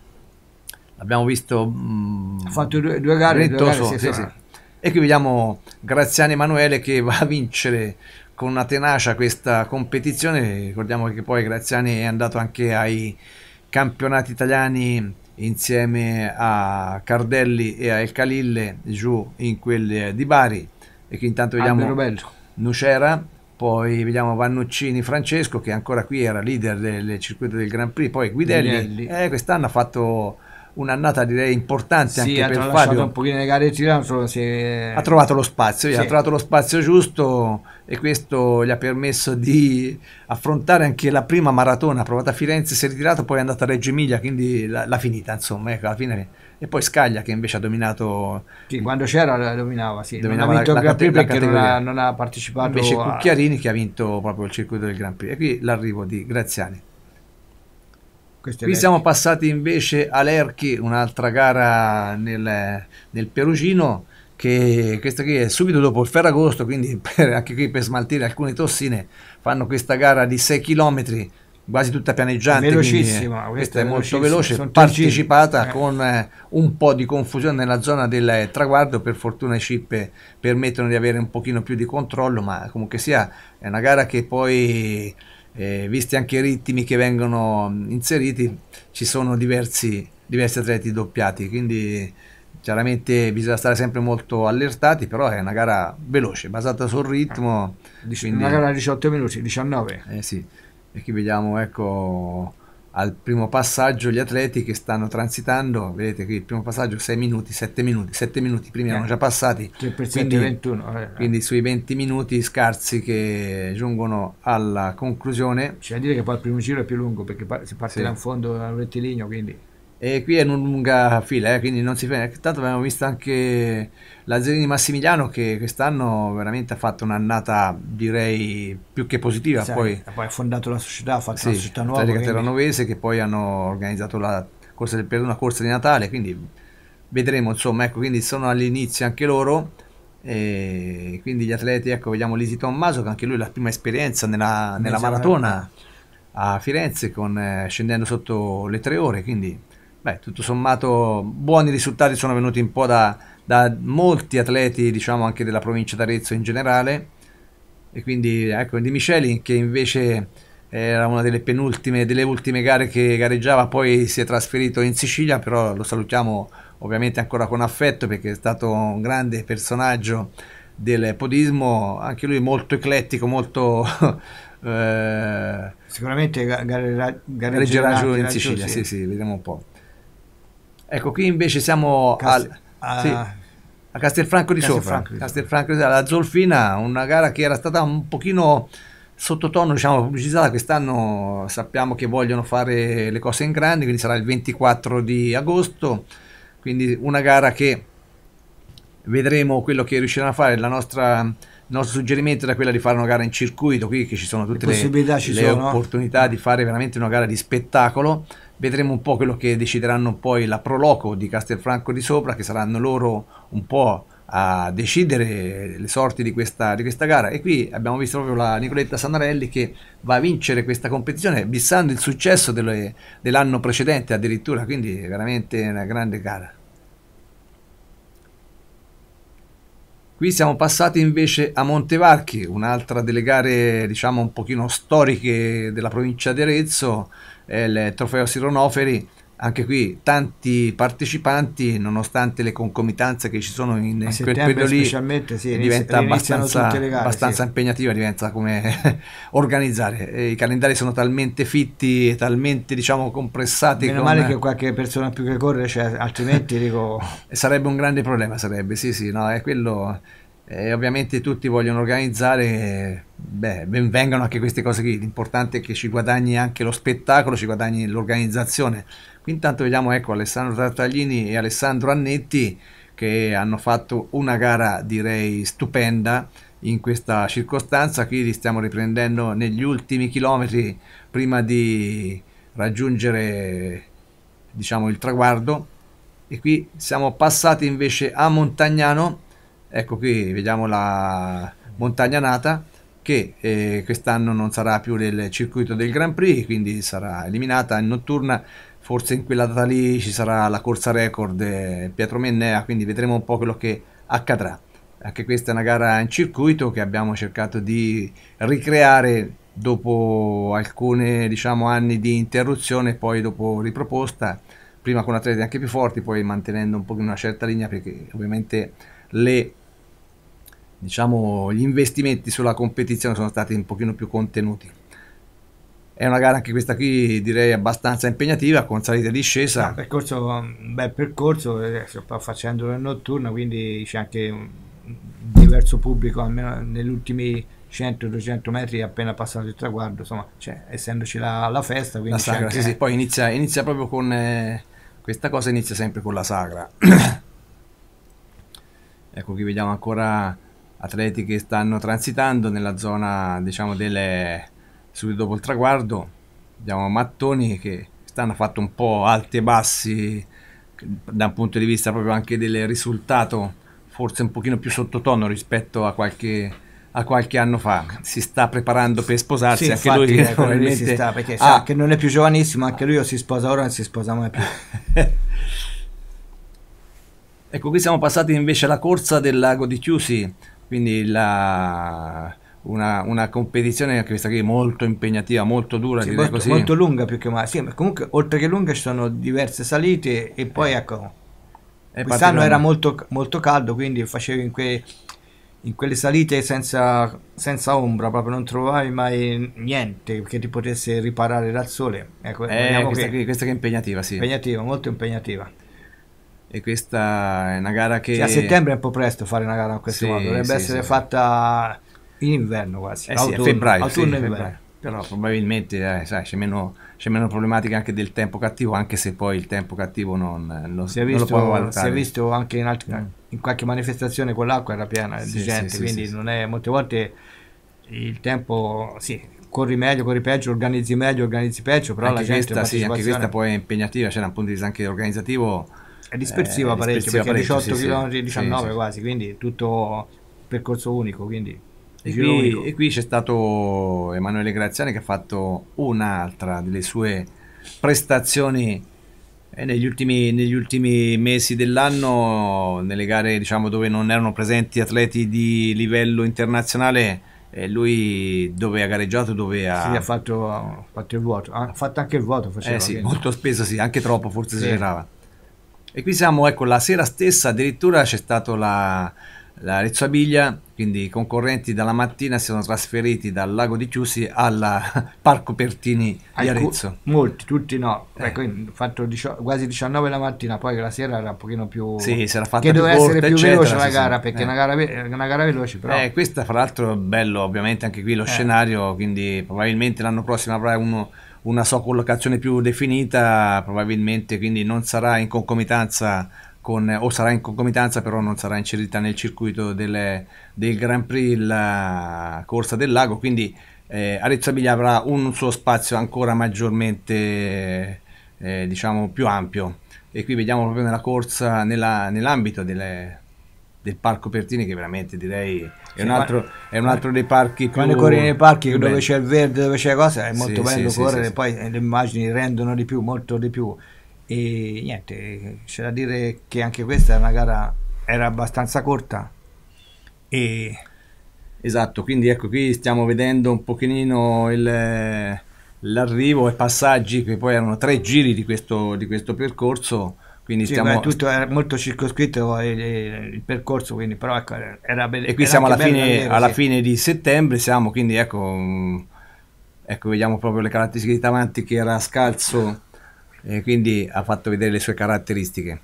abbiamo visto... Mh, mm, ha fatto due, due gare, due gare sì, sì, sì. e qui vediamo Graziani Emanuele che va a vincere con una tenacia questa competizione. Ricordiamo che poi Graziani è andato anche ai campionati italiani insieme a Cardelli e a El Calille giù in quelle di Bari e che intanto vediamo Nucera, poi vediamo Vannuccini Francesco che ancora qui era leader del circuito del Grand Prix, poi Guidelli, eh, quest'anno ha fatto un'annata direi importante sì, anche per Fabio. un pochino le gare girano, se... ha trovato lo spazio, sì. ha trovato lo spazio giusto e questo gli ha permesso di affrontare anche la prima maratona provata a Firenze, si è ritirato, poi è andata a Reggio Emilia, quindi l'ha finita, insomma, ecco, alla fine e poi Scaglia che invece ha dominato sì, quando c'era dominava, sì. dominava non ha vinto la, il Grand Prix perché non, ha, non ha, partecipato invece a... Cucchiarini che ha vinto proprio il circuito del Grand Prix e qui l'arrivo di Graziani Questo qui siamo passati invece a Lerchi un'altra gara nel, nel Perugino che questa qui è subito dopo il Ferragosto quindi [LAUGHS] per, anche qui per smaltire alcune tossine fanno questa gara di 6 km quasi tutta pianeggiante, velocissima, questa, è molto veloce, partecipata eh. con eh, un po' di confusione nella zona del traguardo, per fortuna i chip permettono di avere un pochino più di controllo, ma comunque sia è una gara che poi, eh, visti anche i ritmi che vengono inseriti, ci sono diversi, diversi atleti doppiati, quindi chiaramente bisogna stare sempre molto allertati, però è una gara veloce, basata sul ritmo. Quindi... Una gara a 18 minuti, 19. Eh sì perché vediamo ecco al primo passaggio gli atleti che stanno transitando, vedete qui il primo passaggio 6 minuti, 7 minuti, 7 minuti, primi eh, erano già passati, 3 cioè, quindi, 21, eh, eh, quindi sui 20 minuti scarsi che giungono alla conclusione. C'è da dire che poi il primo giro è più lungo perché si parte sì. da un fondo rettilineo, quindi e qui è una lunga fila, eh, quindi non si fa. Tanto abbiamo visto anche di Massimiliano che quest'anno veramente ha fatto un'annata direi più che positiva. Sì, poi, poi, ha fondato la società, ha fatto sì, una società nuova. Atletica quindi... Terranovese che poi hanno organizzato la corsa del, per una corsa di Natale, quindi vedremo insomma, ecco, quindi sono all'inizio anche loro. E quindi gli atleti, ecco, vediamo Lisi Tommaso che anche lui ha la prima esperienza nella, nella maratona a Firenze con, eh, scendendo sotto le tre ore, quindi beh, tutto sommato buoni risultati sono venuti un po' da, da molti atleti, diciamo anche della provincia d'Arezzo in generale. E quindi ecco Di Micheli che invece era una delle penultime, delle ultime gare che gareggiava, poi si è trasferito in Sicilia, però lo salutiamo ovviamente ancora con affetto perché è stato un grande personaggio del podismo, anche lui molto eclettico, molto... [LAUGHS] Eh, Sicuramente gareggerà gare, in Sicilia, sì, sì, vediamo un po'. Ecco, qui invece siamo Castel, al, uh, sì, a Castelfranco di Castelfranco Sopra, di Castelfranco di Sopra, la Zolfina, una gara che era stata un pochino sottotono diciamo, pubblicizzata, quest'anno sappiamo che vogliono fare le cose in grande, quindi sarà il 24 di agosto, quindi una gara che vedremo quello che riusciranno a fare, la nostra il nostro suggerimento era quello di fare una gara in circuito qui che ci sono tutte le, le, le sono. opportunità di fare veramente una gara di spettacolo Vedremo un po' quello che decideranno poi la Proloco di Castelfranco di sopra, che saranno loro un po' a decidere le sorti di questa, di questa, gara. E qui abbiamo visto proprio la Nicoletta Sanarelli che va a vincere questa competizione, bissando il successo delle, dell'anno precedente addirittura, quindi veramente una grande gara. Qui siamo passati invece a Montevarchi, un'altra delle gare diciamo un pochino storiche della provincia di Arezzo, eh, il trofeo Sironoferi, anche qui tanti partecipanti, nonostante le concomitanze che ci sono in, in quel periodo lì, sì, diventa abbastanza, gare, abbastanza sì. impegnativa, diventa come [LAUGHS] organizzare. E I calendari sono talmente fitti, e talmente diciamo compressati. Meno con... male che qualche persona più che corre, cioè, altrimenti dico... [LAUGHS] sarebbe un grande problema, sarebbe, sì, sì, no, è quello e ovviamente tutti vogliono organizzare, beh, ben vengano anche queste cose qui, l'importante è che ci guadagni anche lo spettacolo, ci guadagni l'organizzazione. Qui intanto vediamo ecco Alessandro Tartaglini e Alessandro Annetti che hanno fatto una gara direi stupenda in questa circostanza, qui li stiamo riprendendo negli ultimi chilometri prima di raggiungere diciamo il traguardo e qui siamo passati invece a Montagnano Ecco qui vediamo la montagna nata che eh, quest'anno non sarà più nel circuito del Grand Prix, quindi sarà eliminata in notturna. Forse in quella data lì ci sarà la corsa record eh, Pietro Mennea, quindi vedremo un po' quello che accadrà. Anche questa è una gara in circuito che abbiamo cercato di ricreare dopo alcuni diciamo, anni di interruzione, poi dopo riproposta, prima con atleti anche più forti, poi mantenendo un po' una certa linea perché ovviamente le diciamo, gli investimenti sulla competizione sono stati un pochino più contenuti. È una gara anche questa qui direi abbastanza impegnativa con salita e discesa. No, ah, percorso, un bel percorso, eh, facendo in notturna, quindi c'è anche un diverso pubblico, almeno negli ultimi 100-200 metri appena passato il traguardo, insomma, cioè, essendoci la, la festa. La sagra, anche... sì, sì, poi inizia, inizia proprio con... Eh, questa cosa inizia sempre con la sagra. [COUGHS] ecco qui vediamo ancora atleti che stanno transitando nella zona diciamo delle subito dopo il traguardo abbiamo mattoni che stanno fatto un po' alti e bassi da un punto di vista proprio anche del risultato forse un pochino più sottotono rispetto a qualche, a qualche anno fa si sta preparando per sposarsi sì, anche infatti, lui, eh, probabilmente... lui si sta perché ah, sa che non è più giovanissimo anche lui o si sposa ora non si sposa mai più [LAUGHS] ecco qui siamo passati invece alla corsa del lago di Chiusi quindi la, una, una, competizione questa qui molto impegnativa, molto dura, sì, molto, molto, lunga più che mai. Sì, ma comunque oltre che lunga ci sono diverse salite e poi eh. ecco, è quest'anno era molto, molto caldo, quindi facevi in quei in quelle salite senza, senza, ombra, proprio non trovavi mai niente che ti potesse riparare dal sole. Ecco, eh, questa, che, qui, questa, che, è impegnativa, sì. Impegnativa, molto impegnativa e questa è una gara che... Sì, a settembre è un po' presto fare una gara a questo sì, modo, dovrebbe sì, essere fatta in inverno quasi, eh autunno, sì, febbraio, autunno sì, febbraio. Però probabilmente eh, sai, c'è, meno, c'è, meno, problematica anche del tempo cattivo, anche se poi il tempo cattivo non, non, si, è visto, non lo può valutare. Si è visto anche in, altri, mm. in qualche manifestazione con l'acqua era piena di gente, quindi non è, molte volte il tempo, sì, corri meglio, corri peggio, organizzi meglio, organizzi peggio, però anche la gente... Questa, sì, anche questa poi è impegnativa, cioè da un punto di vista anche organizzativo è dispersiva eh, parecchio, perché parecchio, 18 sì, km, sì, 19 sì, quasi, quindi tutto percorso unico, quindi e qui, e qui, c'è stato Emanuele Graziani che ha fatto un'altra delle sue prestazioni eh, negli ultimi, negli ultimi mesi dell'anno, nelle gare diciamo, dove non erano presenti atleti di livello internazionale. Eh, lui dove ha gareggiato, dove ha... Sì, ha fatto, fatto il vuoto, ha fatto anche il vuoto. Faceva, eh sì, quindi. molto spesso sì, anche troppo forse sì. esagerava. E qui siamo, ecco, la sera stessa addirittura c'è stato la, la Rezzo Abiglia, quindi i concorrenti dalla mattina si sono trasferiti dal lago di Chiusi al [LAUGHS] Parco Pertini di Arezzo. molti, tutti no, eh. ecco, fatto dicio, quasi 19 la mattina, poi la sera era un pochino più... Sì, si era fatta che doveva essere più eccetera, veloce la gara, perché è eh. una, gara, una gara veloce però... Eh, questa fra l'altro è bello, ovviamente anche qui lo eh. scenario, quindi probabilmente l'anno prossimo avrà uno una sua collocazione più definita, probabilmente quindi non sarà in concomitanza con, o sarà in concomitanza, però non sarà inserita nel circuito delle, del Grand Prix la corsa del lago. Quindi eh, Arezzo Biglia avrà un suo spazio ancora maggiormente, eh, diciamo, più ampio. E qui vediamo proprio nella corsa, nella, nell'ambito delle, del Parco Pertini che veramente direi è, sì, un, altro, è un, altro, dei parchi quando più... corri nei parchi dove bello. c'è il verde dove c'è la cosa è molto sì, bello sì, correre poi le immagini rendono di più molto di più e niente c'è da dire che anche questa è una gara era abbastanza corta e esatto quindi ecco qui stiamo vedendo un pochino il l'arrivo e passaggi che poi erano tre giri di questo, di questo percorso quindi sì, stiamo... tutto era molto circoscritto eh, il, il percorso quindi però ecco era bello e qui siamo alla, fine, vedere, alla sì. fine, di settembre siamo quindi ecco, mm, ecco vediamo proprio le caratteristiche di Tavanti che era scalzo e quindi ha fatto vedere le sue caratteristiche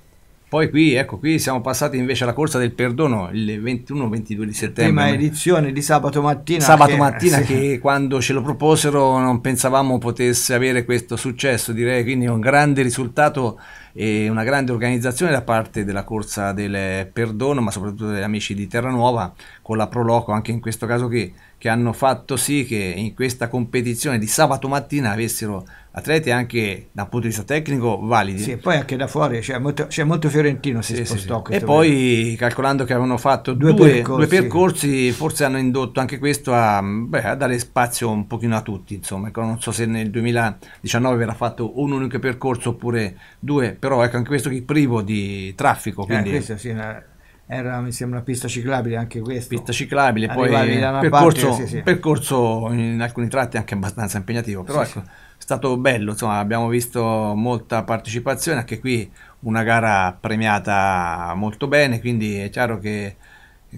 poi qui, ecco, qui siamo passati invece alla corsa del perdono il 21-22 di settembre. Prima edizione di sabato mattina. Sabato che, mattina sì. che [LAUGHS] quando ce lo proposero non pensavamo potesse avere questo successo, direi quindi un grande risultato e una grande organizzazione da parte della corsa del perdono, ma soprattutto degli amici di Terranuova con la Proloco anche in questo caso qui, che hanno fatto sì che in questa competizione di sabato mattina avessero atleti anche dal punto di vista tecnico validi. Sì, poi anche da fuori, c'è cioè molto, cioè molto, fiorentino si sì, spostò. Sì, sì. E poi calcolando che avevano fatto due, due, percorsi. due percorsi. forse hanno indotto anche questo a, beh, a, dare spazio un pochino a tutti, insomma, ecco, non so se nel 2019 verrà fatto un unico percorso oppure due, però ecco anche questo è privo di traffico. Eh, quindi... Eh, questa sì, una, era mi sembra una pista ciclabile anche questa pista ciclabile Arrivavi poi percorso, parte, sì, sì. percorso in alcuni tratti anche abbastanza impegnativo però ecco stato bello, insomma, abbiamo visto molta partecipazione, anche qui una gara premiata molto bene, quindi è chiaro che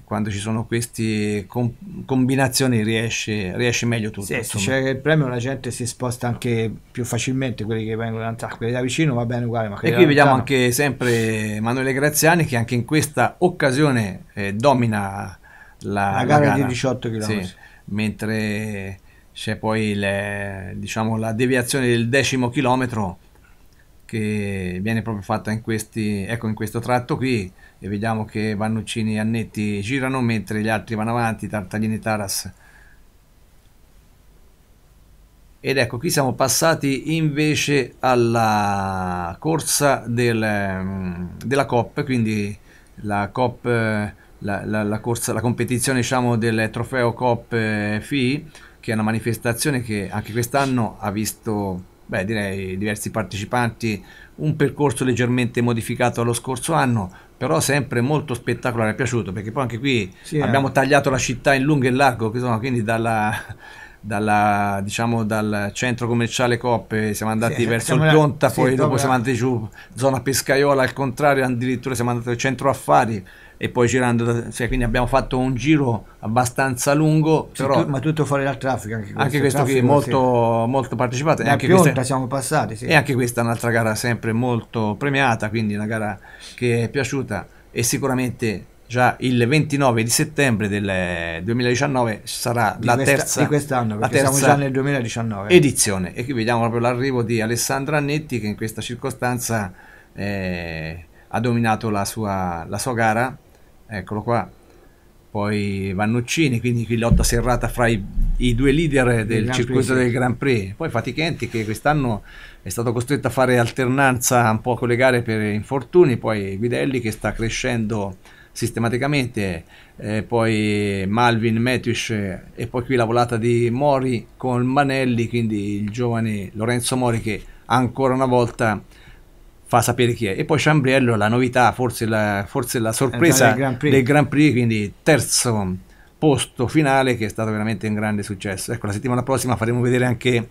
quando ci sono queste com combinazioni riesce, riesce, meglio tutto. Sì, se c'è il premio la gente si sposta anche più facilmente, quelli che vengono da quelli da vicino va bene uguale. e qui vediamo anche sempre Emanuele Graziani che anche in questa occasione eh, domina la, la, gara la, gara di 18 km. Sì, mentre c'è poi le, diciamo, la deviazione del decimo chilometro che viene proprio fatta in, questi, ecco, in questo tratto qui e vediamo che Vannuccini e Annetti girano mentre gli altri vanno avanti, Tartaglini e Taras. Ed ecco qui siamo passati invece alla corsa del, della COP, quindi la COP, eh, la, la, la, corsa, la competizione diciamo, del trofeo COP eh, FI che è una manifestazione che anche quest'anno ha visto, beh, direi, diversi partecipanti, un percorso leggermente modificato allo scorso anno, però sempre molto spettacolare, è piaciuto, perché poi anche qui sì, eh. abbiamo eh. tagliato la città in lungo e in largo, insomma, quindi dalla, dalla, diciamo, dal centro commerciale Coppe siamo andati sì, eh, verso siamo il Pionta, sì, poi dopo siamo andati giù, zona Pescaiola, al contrario, addirittura siamo andati al centro affari, e poi girando, da, cioè, quindi abbiamo fatto un giro abbastanza lungo, sì, però, tu, ma tutto fuori dal traffico anche questo, anche questo traffico, qui è molto, sì. molto partecipato. e anche, questa, siamo passati, sì. e anche questa è un'altra gara sempre molto premiata, quindi una gara che è piaciuta e sicuramente già il 29 di settembre del 2019 sarà di la questa, terza di quest'anno perché siamo già nel 2019 edizione e qui vediamo proprio l'arrivo di Alessandro Annetti che in questa circostanza eh, ha dominato la sua, la sua gara eccolo qua. Poi Vannuccini, quindi qui lotta serrata fra i, i due leader del circuito del Grand Prix. Poi Fatichenti che quest'anno è stato costretto a fare alternanza un po' con le gare per infortuni, poi Guidelli che sta crescendo sistematicamente, eh, poi Malvin, Metius e poi qui la volata di Mori con Manelli, quindi il giovane Lorenzo Mori che ancora una volta fa sapere chi è. E poi Ciambriello, la novità, forse la, forse la sorpresa eh, del Grand, del Grand, Prix, quindi terzo posto finale che è stato veramente un grande successo. Ecco, la settimana prossima faremo vedere anche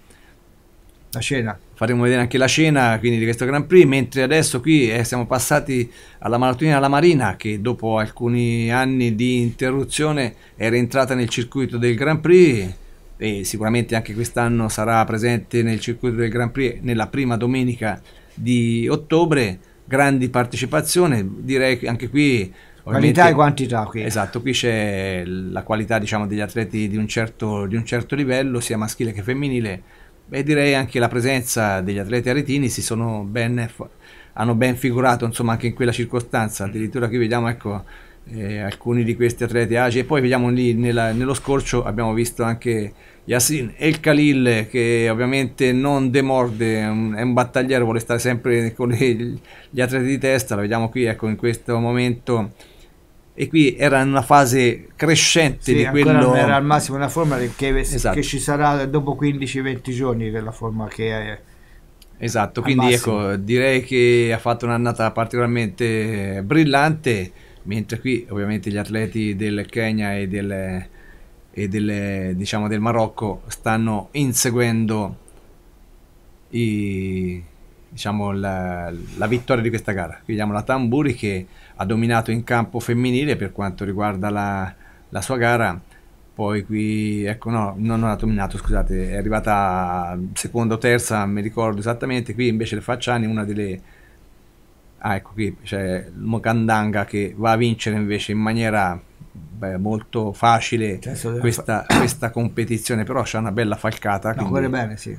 la cena. Faremo vedere anche la cena quindi, di questo Grand Prix, mentre adesso qui eh, siamo passati alla maratonina alla Marina che dopo alcuni anni di interruzione era entrata nel circuito del Grand Prix e sicuramente anche quest'anno sarà presente nel circuito del Grand Prix nella prima domenica di ottobre, grandi partecipazione, direi anche qui... Qualità e quantità qui. Esatto, qui c'è la qualità diciamo, degli atleti di un, certo, di un certo livello, sia maschile che femminile, e direi anche la presenza degli atleti aretini si sono ben, hanno ben figurato insomma, anche in quella circostanza, addirittura qui vediamo ecco, eh, alcuni di questi atleti agi e poi vediamo lì nella, nello scorcio abbiamo visto anche Yassin El Khalil che ovviamente non demorde, è un, battagliere, vuole stare sempre con gli, gli atleti di testa, la vediamo qui ecco in questo momento e qui era in una fase crescente sì, di quello era al massimo una forma che, esatto. che ci sarà dopo 15-20 giorni che forma che è esatto quindi ecco, massimo. ecco direi che ha fatto un'annata particolarmente brillante mentre qui ovviamente gli atleti del Kenya e del e delle, diciamo, del Marocco stanno inseguendo i, diciamo, la, la, vittoria di questa gara. Vediamo la Tamburi che ha dominato in campo femminile per quanto riguarda la, la sua gara. Poi qui, ecco, no, non ha dominato, scusate, è arrivata seconda o terza, mi ricordo esattamente. Qui invece le Facciani, una delle... Ah, ecco qui c'è Mocandanga che va a vincere invece in maniera beh, molto facile cioè, questa, fa... [COUGHS] questa, competizione, però c'è una bella falcata. No, quindi... bene, sì.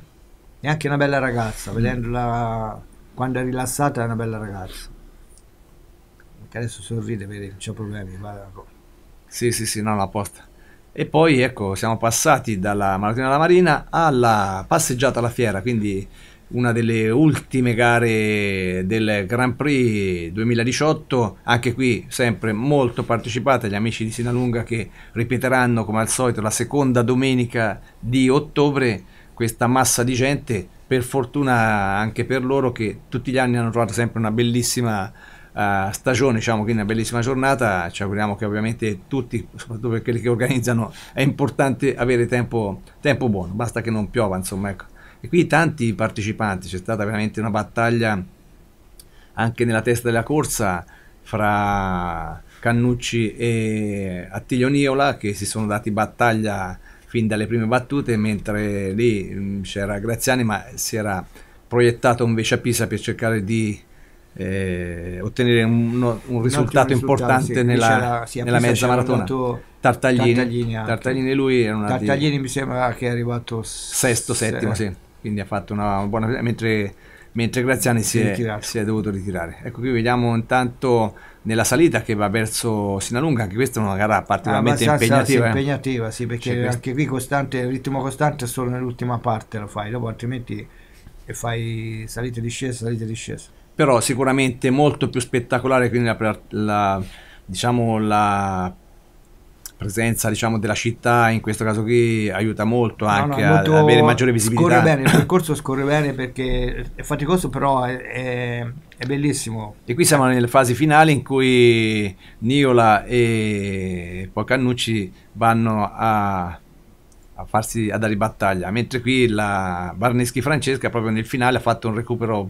E anche una bella ragazza, vedendola quando è rilassata è una bella ragazza. Perché adesso sorride, vedi, non c'è problemi. Vada. Ecco. Sì, sì, sì, no, apposta. E poi ecco, siamo passati dalla malattia alla marina alla passeggiata alla fiera, quindi una delle ultime gare del Grand Prix 2018, anche qui sempre molto partecipata, gli amici di Sinalunga che ripeteranno come al solito la seconda domenica di ottobre questa massa di gente, per fortuna anche per loro che tutti gli anni hanno trovato sempre una bellissima uh, stagione, diciamo quindi una bellissima giornata, ci auguriamo che ovviamente tutti, soprattutto per quelli che organizzano, è importante avere tempo, tempo buono, basta che non piova, insomma ecco. E qui tanti partecipanti, c'è stata veramente una battaglia anche nella testa della corsa fra Cannucci e Attilio Niola che si sono dati battaglia fin dalle prime battute, mentre lì mm, c'era Graziani ma si era proiettato invece a Pisa per cercare di eh, ottenere un, un, risultato un, risultato importante sì, nella, sì, nella mezza maratona. Tartaglini, Tartaglini, Tartaglini, lui era Tartaglini mi sembra che è arrivato sesto, settimo, se... sì quindi ha fatto una buona... mentre, mentre Graziani si, si, è, si, è, dovuto ritirare. Ecco qui vediamo intanto nella salita che va verso Sinalunga, anche questa è una gara particolarmente ah, impegnativa. Sa, eh. impegnativa, sì, perché C'è cioè, anche qui costante, il ritmo costante è solo nell'ultima parte lo fai, dopo altrimenti fai salita e discesa, salita e discesa. Però sicuramente molto più spettacolare, quindi la, la diciamo la presenza diciamo, della città in questo caso qui aiuta molto anche no, no, a avere maggiore visibilità. Scorre bene, il [LAUGHS] percorso scorre bene perché è faticoso però è, è, è bellissimo. E qui siamo nelle fasi finali in cui Niola e poi Cannucci vanno a a farsi a dare battaglia, mentre qui la Barneschi Francesca proprio nel finale ha fatto un recupero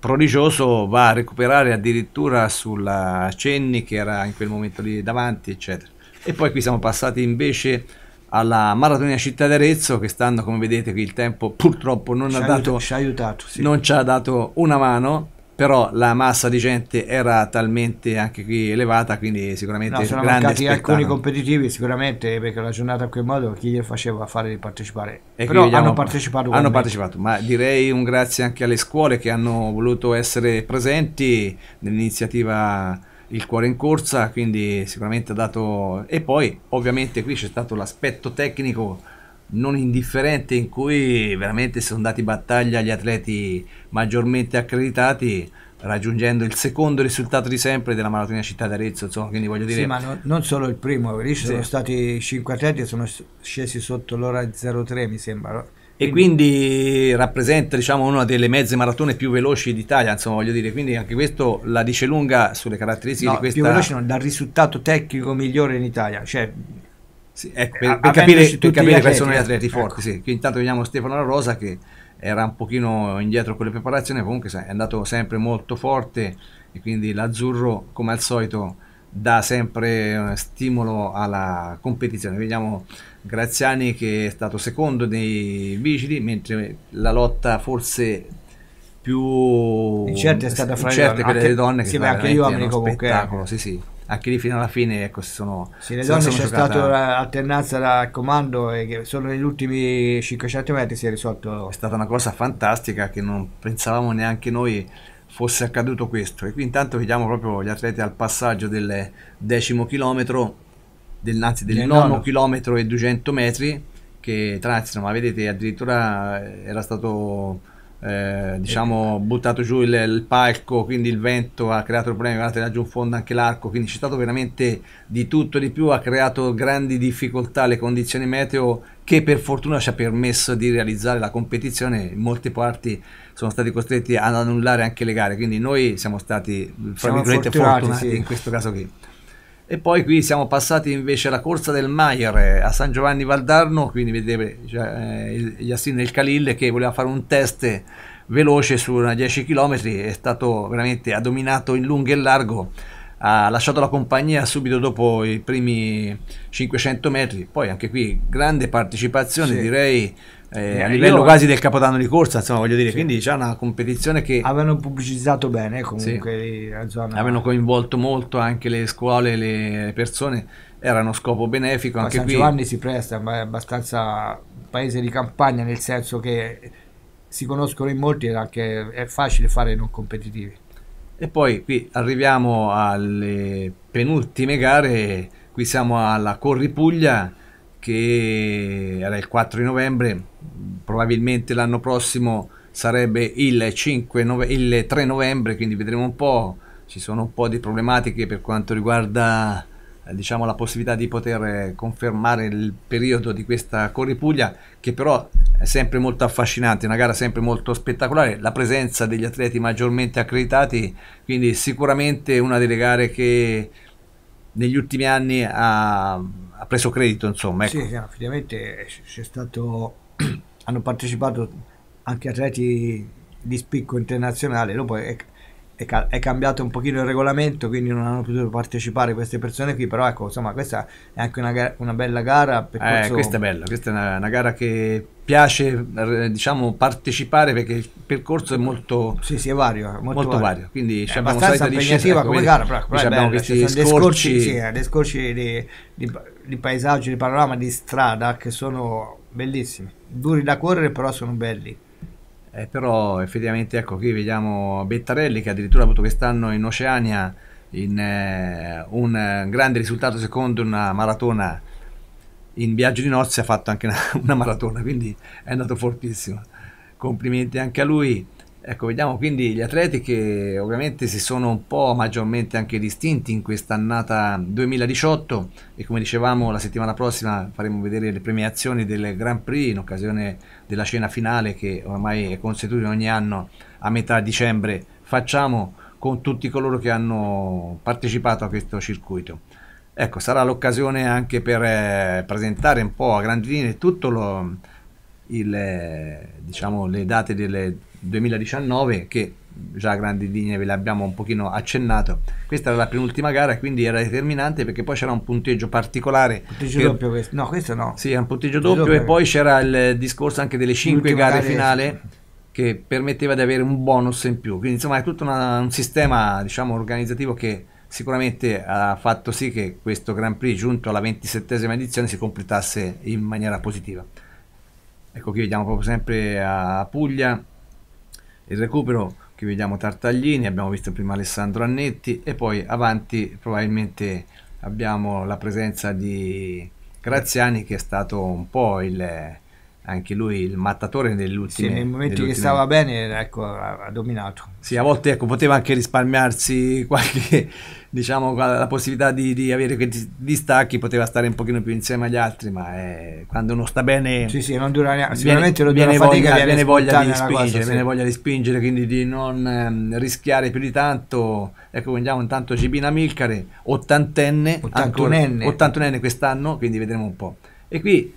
prodigioso, va a recuperare addirittura sulla Cenni che era in quel momento lì davanti, eccetera. E poi qui siamo passati invece alla Maratona Città d'Arezzo, che stanno, come vedete, qui il tempo purtroppo non ci ha dato, ci ha aiutato, sì. non ci ha dato una mano, però la massa di gente era talmente anche qui elevata, quindi sicuramente no, sono grande mancati spettano. alcuni competitivi, sicuramente perché la giornata in quel modo chi gli faceva fare di partecipare. E però vogliamo, hanno partecipato. Hanno partecipato, ma direi un grazie anche alle scuole che hanno voluto essere presenti nell'iniziativa il cuore in corsa, quindi sicuramente ha dato... E poi ovviamente qui c'è stato l'aspetto tecnico non indifferente in cui veramente sono dati battaglia gli atleti maggiormente accreditati raggiungendo il secondo risultato di sempre della maratona città d'Arezzo insomma quindi voglio dire sì, ma no, non solo il primo lì ci sì. sono stati 5 atleti sono scesi sotto l'ora 03 mi sembra e quindi rappresenta diciamo, una delle mezze maratone più veloci d'Italia, insomma voglio dire, quindi anche questo la dice lunga sulle caratteristiche no, di questa... più veloce no, dal risultato tecnico migliore in Italia, cioè sì, ecco, per, eh, per capire, per capire quali sono gli eh, atleti ecco. forti, sì. Che intanto vediamo Stefano La Rosa che era un pochino indietro con le preparazioni, comunque è andato sempre molto forte e quindi l'azzurro come al solito dà sempre eh, stimolo alla competizione. Vediamo Graziani che è stato secondo nei vigili, mentre la lotta forse più certa è stata fra le donne, le donne che sì, anche gli uomini comunque. Eh. Sì, sì. Anche lì fino alla fine ecco, si sono... Sì, le donne c'è stata l'alternanza da comando e solo negli ultimi 500 metri si è risolto... È stata una cosa fantastica che non pensavamo neanche noi fosse accaduto questo. E qui intanto vediamo proprio gli atleti al passaggio del decimo chilometro, del, anzi del nono, nono chilometro e 200 metri, che tra ma vedete, addirittura era stato eh, diciamo buttato giù il, il, palco quindi il vento ha creato problemi ha tirato giù in fondo anche l'arco quindi c'è stato veramente di tutto e di più ha creato grandi difficoltà le condizioni meteo che per fortuna ci ha permesso di realizzare la competizione in molte parti sono stati costretti ad annullare anche le gare quindi noi siamo stati siamo fortunati, fortunati sì. in questo caso qui e poi qui siamo passati invece alla corsa del Maier eh, a San Giovanni Valdarno, quindi vedete cioè, eh, Yassine El Khalil che voleva fare un test veloce su 10 km, è stato veramente, ha dominato in lungo e largo, ha lasciato la compagnia subito dopo i primi 500 metri, poi anche qui grande partecipazione sì. direi eh, eh, a livello io, quasi del capodanno di corsa, insomma, voglio dire, sì. quindi c'è una competizione che... Avevano pubblicizzato bene comunque sì. la zona. Avevano coinvolto molto anche le scuole, le persone, era uno scopo benefico. Ma anche San qui... Giovanni si presta, ma è abbastanza paese di campagna, nel senso che si conoscono in molti e è facile fare non competitivi. E poi qui arriviamo alle penultime gare, qui siamo alla Corri Puglia che era il 4 di novembre probabilmente l'anno prossimo sarebbe il, 5, 9, il 3 novembre, quindi vedremo un po', ci sono un po' di problematiche per quanto riguarda eh, diciamo, la possibilità di poter eh, confermare il periodo di questa Corripuglia che però è sempre molto affascinante, una gara sempre molto spettacolare, la presenza degli atleti maggiormente accreditati, quindi sicuramente una delle gare che negli ultimi anni ha, ha preso credito. Insomma, ecco. Sì, effettivamente c'è stato [CLEARS THROAT] hanno partecipato anche atleti di spicco internazionale, dopo è, è, è, cambiato un pochino il regolamento, quindi non hanno potuto partecipare queste persone qui, però ecco, insomma, questa è anche una, una bella gara. Eh, questa è bella, questa è una, una, gara che piace, diciamo, partecipare perché il percorso è molto... Sì, sì, è vario. molto, molto vario. vario. Quindi è abbastanza impegnativa come gara, però qui ecco, abbiamo bella, questi scorci... scorci, sì, eh, scorci di, di, di paesaggio, di panorama, di strada che sono bellissimi duri da correre, però sono belli. Eh, però effettivamente ecco qui vediamo Bettarelli che addirittura ha avuto quest'anno in Oceania in, eh, un grande risultato secondo una maratona in viaggio di nozze ha fatto anche una, [LAUGHS] una maratona quindi è andato fortissimo complimenti anche a lui Ecco, vediamo quindi gli atleti che ovviamente si sono un po' maggiormente anche distinti in quest'annata 2018 e come dicevamo la settimana prossima faremo vedere le premiazioni del Grand Prix in occasione della cena finale che ormai è consuetudine ogni anno a metà dicembre facciamo con tutti coloro che hanno partecipato a questo circuito. Ecco, sarà l'occasione anche per eh, presentare un po' a grandi linee tutto lo, il, eh, diciamo, le date delle 2019 che già a grandi linee ve l'abbiamo un pochino accennato questa era la penultima gara quindi era determinante perché poi c'era un punteggio particolare punteggio per... doppio questo. no questo no sì un punteggio doppio, doppio, e poi c'era il discorso anche delle 5 gare finale che permetteva di avere un bonus in più quindi insomma è tutto una, un sistema diciamo organizzativo che sicuramente ha fatto sì che questo Grand Prix giunto alla 27esima edizione si completasse in maniera positiva ecco qui vediamo proprio sempre a Puglia il recupero che vediamo Tartaglini, abbiamo visto prima Alessandro Annetti e poi avanti probabilmente abbiamo la presenza di Graziani che è stato un po' il, anche lui il mattatore dell'ultimo. Sì, nei momenti che stava bene ecco, ha, ha dominato. Sì, a volte ecco, poteva anche risparmiarsi qualche diciamo, la possibilità di, di, avere questi distacchi, poteva stare un pochino più insieme agli altri, ma è, eh, quando uno sta bene... Sì, sì, non dura neanche... Sicuramente viene, viene fatica, voglia, viene voglia di spingere, cosa, sì. viene voglia di spingere, quindi di non ehm, rischiare più di tanto. Ecco, vogliamo intanto Cibina Milcare, ottantenne, ottantunenne. ottantunenne quest'anno, quindi vedremo un po'. E qui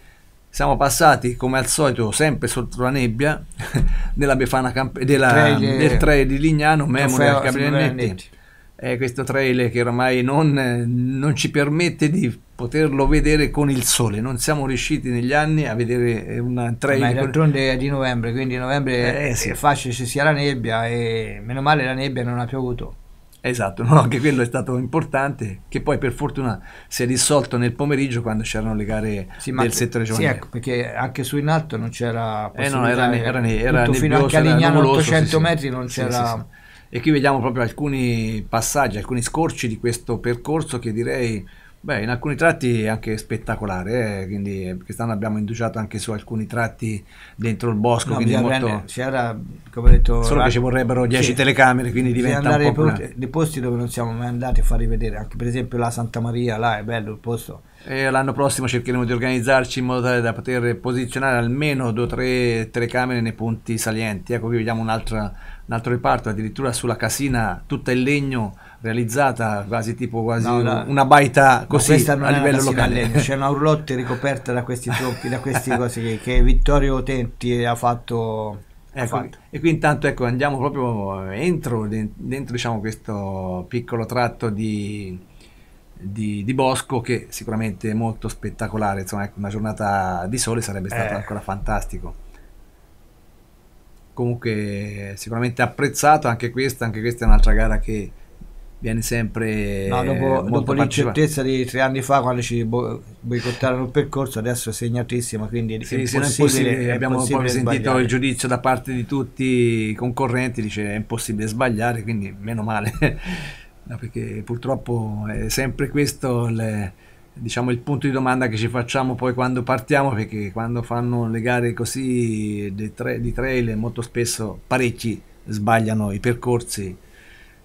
siamo passati come al solito sempre sotto la nebbia [LAUGHS] della Befana Camp- della, trail, del trail di Lignano, Memone al Cabrianetti eh, questo trailer che ormai non, non, ci permette di poterlo vedere con il sole. Non siamo riusciti negli anni a vedere eh, un trailer. Ma d'altronde è di novembre, quindi novembre eh, sì. è facile ci sia la nebbia e meno male la nebbia non ha piovuto. Esatto, no, anche quello è stato importante, che poi per fortuna si è dissolto nel pomeriggio quando c'erano le gare sì, del settore giovanile. Sì, ecco, perché anche su in alto non c'era... Eh no, era, era, eh, era, nebbioso, fino anche a Lignano 800 sì, metri non c'era... E qui vediamo proprio alcuni passaggi, alcuni scorci di questo percorso che direi, beh, in alcuni tratti è anche spettacolare, eh? quindi quest'anno eh, abbiamo indugiato anche su alcuni tratti dentro il bosco, no, quindi molto... C'era, come detto... Solo la... che ci vorrebbero 10 sì. telecamere, quindi diventa andare un po' più... Una... Dei posti dove non siamo mai andati a far rivedere, anche per esempio la Santa Maria, là è bello il posto, e l'anno prossimo cercheremo di organizzarci in modo tale da poter posizionare almeno due o tre telecamere nei punti salienti. Ecco qui vediamo un altro, un altro reparto, addirittura sulla casina tutta in legno realizzata quasi tipo quasi no, no. una baita così a livello locale c'è una roulotte ricoperta da questi troppi da questi [LAUGHS] cose che, Vittorio Tenti ha fatto, ecco, e qui intanto ecco andiamo proprio entro dentro diciamo questo piccolo tratto di di, di, Bosco che sicuramente è molto spettacolare, insomma ecco, una giornata di sole sarebbe stato eh. ancora fantastico. Comunque sicuramente apprezzato anche questa, anche questa è un'altra gara che viene sempre... No, dopo, dopo l'incertezza di tre anni fa quando ci boicottarono il percorso, adesso è segnatissima, quindi sì, è, sì, impossibile, è abbiamo poi sentito il giudizio da parte di tutti i concorrenti, dice è impossibile sbagliare, quindi meno male perché purtroppo è sempre questo il, diciamo, il punto di domanda che ci facciamo poi quando partiamo, perché quando fanno le gare così di, tra di trail molto spesso parecchi sbagliano i percorsi.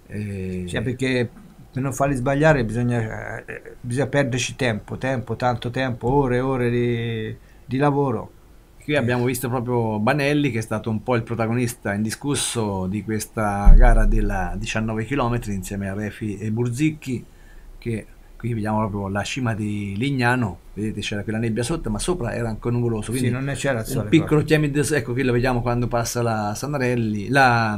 Eh... Sì, perché per non farli sbagliare bisogna, eh, eh, bisogna perderci tempo, tempo, tanto tempo, ore e ore di, di lavoro Qui abbiamo visto proprio Banelli che è stato un po' il protagonista indiscusso di questa gara della 19 km insieme a Refi e Burzicchi che qui vediamo proprio la cima di Lignano, vedete c'era quella nebbia sotto ma sopra era anche nuvoloso, quindi sì, non c'era il sole. Un piccolo chiamido, ecco qui lo vediamo quando passa la Sanarelli, la,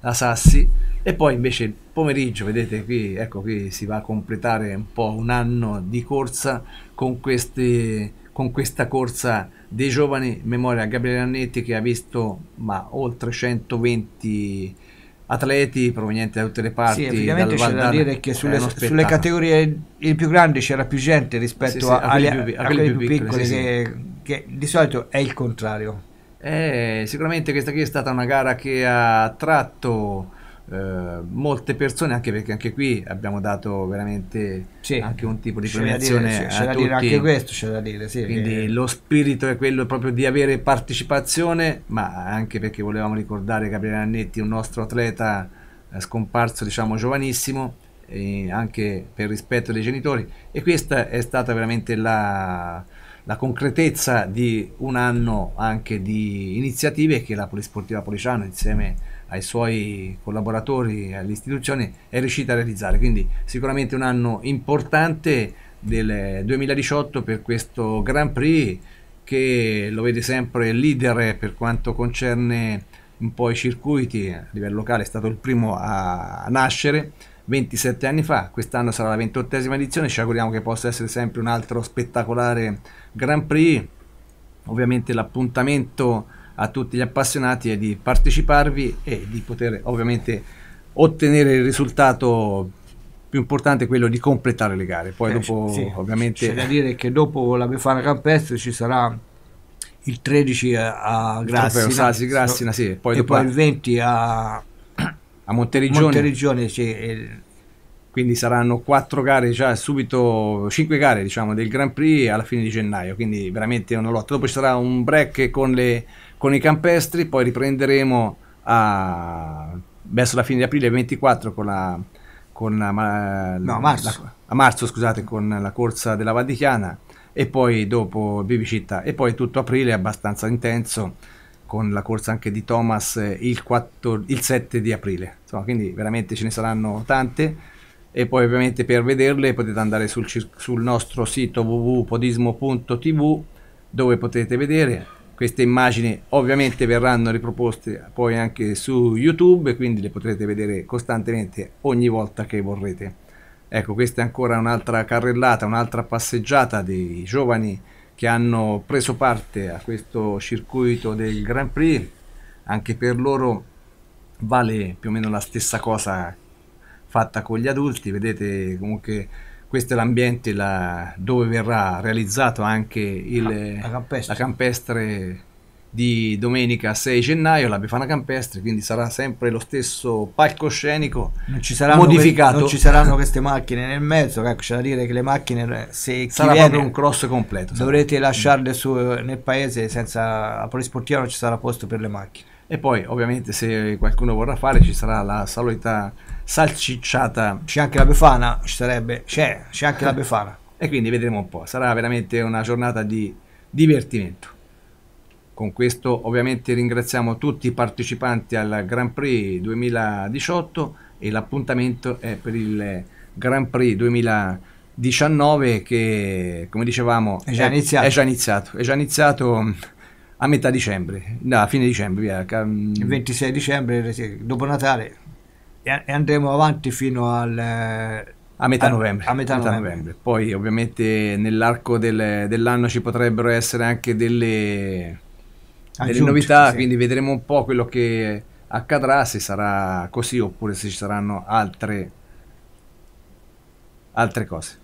la Sassi e poi invece il pomeriggio, vedete qui, ecco qui si va a completare un po' un anno di corsa con, queste, con questa corsa dei giovani memoria Gabriele Annetti che ha visto ma, oltre 120 atleti provenienti da tutte le parti. Sì, praticamente c'è da dire che sulle, sulle, categorie il più grande c'era più gente rispetto sì, sì, a, quelli più, a, a, quelli più, piccoli, piccoli sì, che, che di solito è il contrario. Eh, sicuramente questa qui è stata una gara che ha tratto eh, molte persone, anche perché anche qui abbiamo dato veramente sì. anche un tipo di premiazione. C'è, c'è da dire anche questo, c'è da dire. Sì, Quindi che... lo spirito è quello proprio di avere partecipazione, ma anche perché volevamo ricordare Gabriele Annetti, un nostro atleta eh, scomparso, diciamo giovanissimo, anche per rispetto dei genitori. E questa è stata veramente la, la concretezza di un anno anche di iniziative che la Polisportiva Policiano insieme ai suoi collaboratori e all'istituzione è riuscita a realizzare. Quindi sicuramente un anno importante del 2018 per questo Grand Prix che lo vede sempre leader per quanto concerne un po' i circuiti a livello locale, è stato il primo a nascere 27 anni fa, quest'anno sarà la 28esima edizione, ci auguriamo che possa essere sempre un altro spettacolare Grand Prix, ovviamente l'appuntamento a tutti gli appassionati è di parteciparvi e di poter ovviamente ottenere il risultato più importante è quello di completare le gare. Poi eh, dopo sì, ovviamente... C'è da dire che dopo la Befana Campestre ci sarà il 13 a Grassina, Sasi, Grassina sì. poi e dopo poi il 20 a, a Monteriggione. Monteriggione sì. Quindi saranno quattro gare, già subito cinque gare diciamo del Grand Prix alla fine di gennaio, quindi veramente una lotta. Dopo ci sarà un break con le con i campestri, poi riprenderemo a, verso la fine di aprile 24 con la, con la, no, marzo. La, a marzo scusate, con la corsa della Valdichiana e poi dopo Bibicitta e poi tutto aprile abbastanza intenso con la corsa anche di Thomas eh, il, 4, il 7 di aprile. Insomma, quindi veramente ce ne saranno tante. E poi ovviamente per vederle potete andare sul, sul nostro sito www.podismo.tv dove potete vedere queste immagini ovviamente verranno riproposte poi anche su YouTube, quindi le potrete vedere costantemente ogni volta che vorrete. Ecco, questa è ancora un'altra carrellata, un'altra passeggiata dei giovani che hanno preso parte a questo circuito del Grand Prix. Anche per loro vale più o meno la stessa cosa fatta con gli adulti, vedete comunque questo è l'ambiente la, dove verrà realizzato anche il, la, campestre. la, campestre. di domenica 6 gennaio, la Befana Campestre, quindi sarà sempre lo stesso palcoscenico non ci modificato. Que- non ci saranno queste macchine nel mezzo, ecco, c'è da dire che le macchine, se sarà viene, proprio un cross completo. Dovrete sarà. lasciarle su, nel paese senza, a polisportiva non ci sarà posto per le macchine. E poi ovviamente se qualcuno vorrà fare ci sarà la solita salcicciata. C'è anche la Befana? Ci sarebbe? C'è, c'è anche la Befana. E quindi vedremo un po'. Sarà veramente una giornata di divertimento. Con questo ovviamente ringraziamo tutti i partecipanti al Grand Prix 2018 e l'appuntamento è per il Grand Prix 2019 che come dicevamo è già, è, iniziato. È già iniziato. È già iniziato mm, a metà dicembre, no, a fine dicembre, via. Mm, il 26 dicembre, dopo Natale e andremo avanti fino al... Eh, a metà, novembre, a novembre. A metà novembre. Poi ovviamente nell'arco del, dell'anno ci potrebbero essere anche delle, Aggiunti, delle novità, sì. quindi vedremo un po' quello che accadrà, se sarà così oppure se ci saranno altre, altre cose.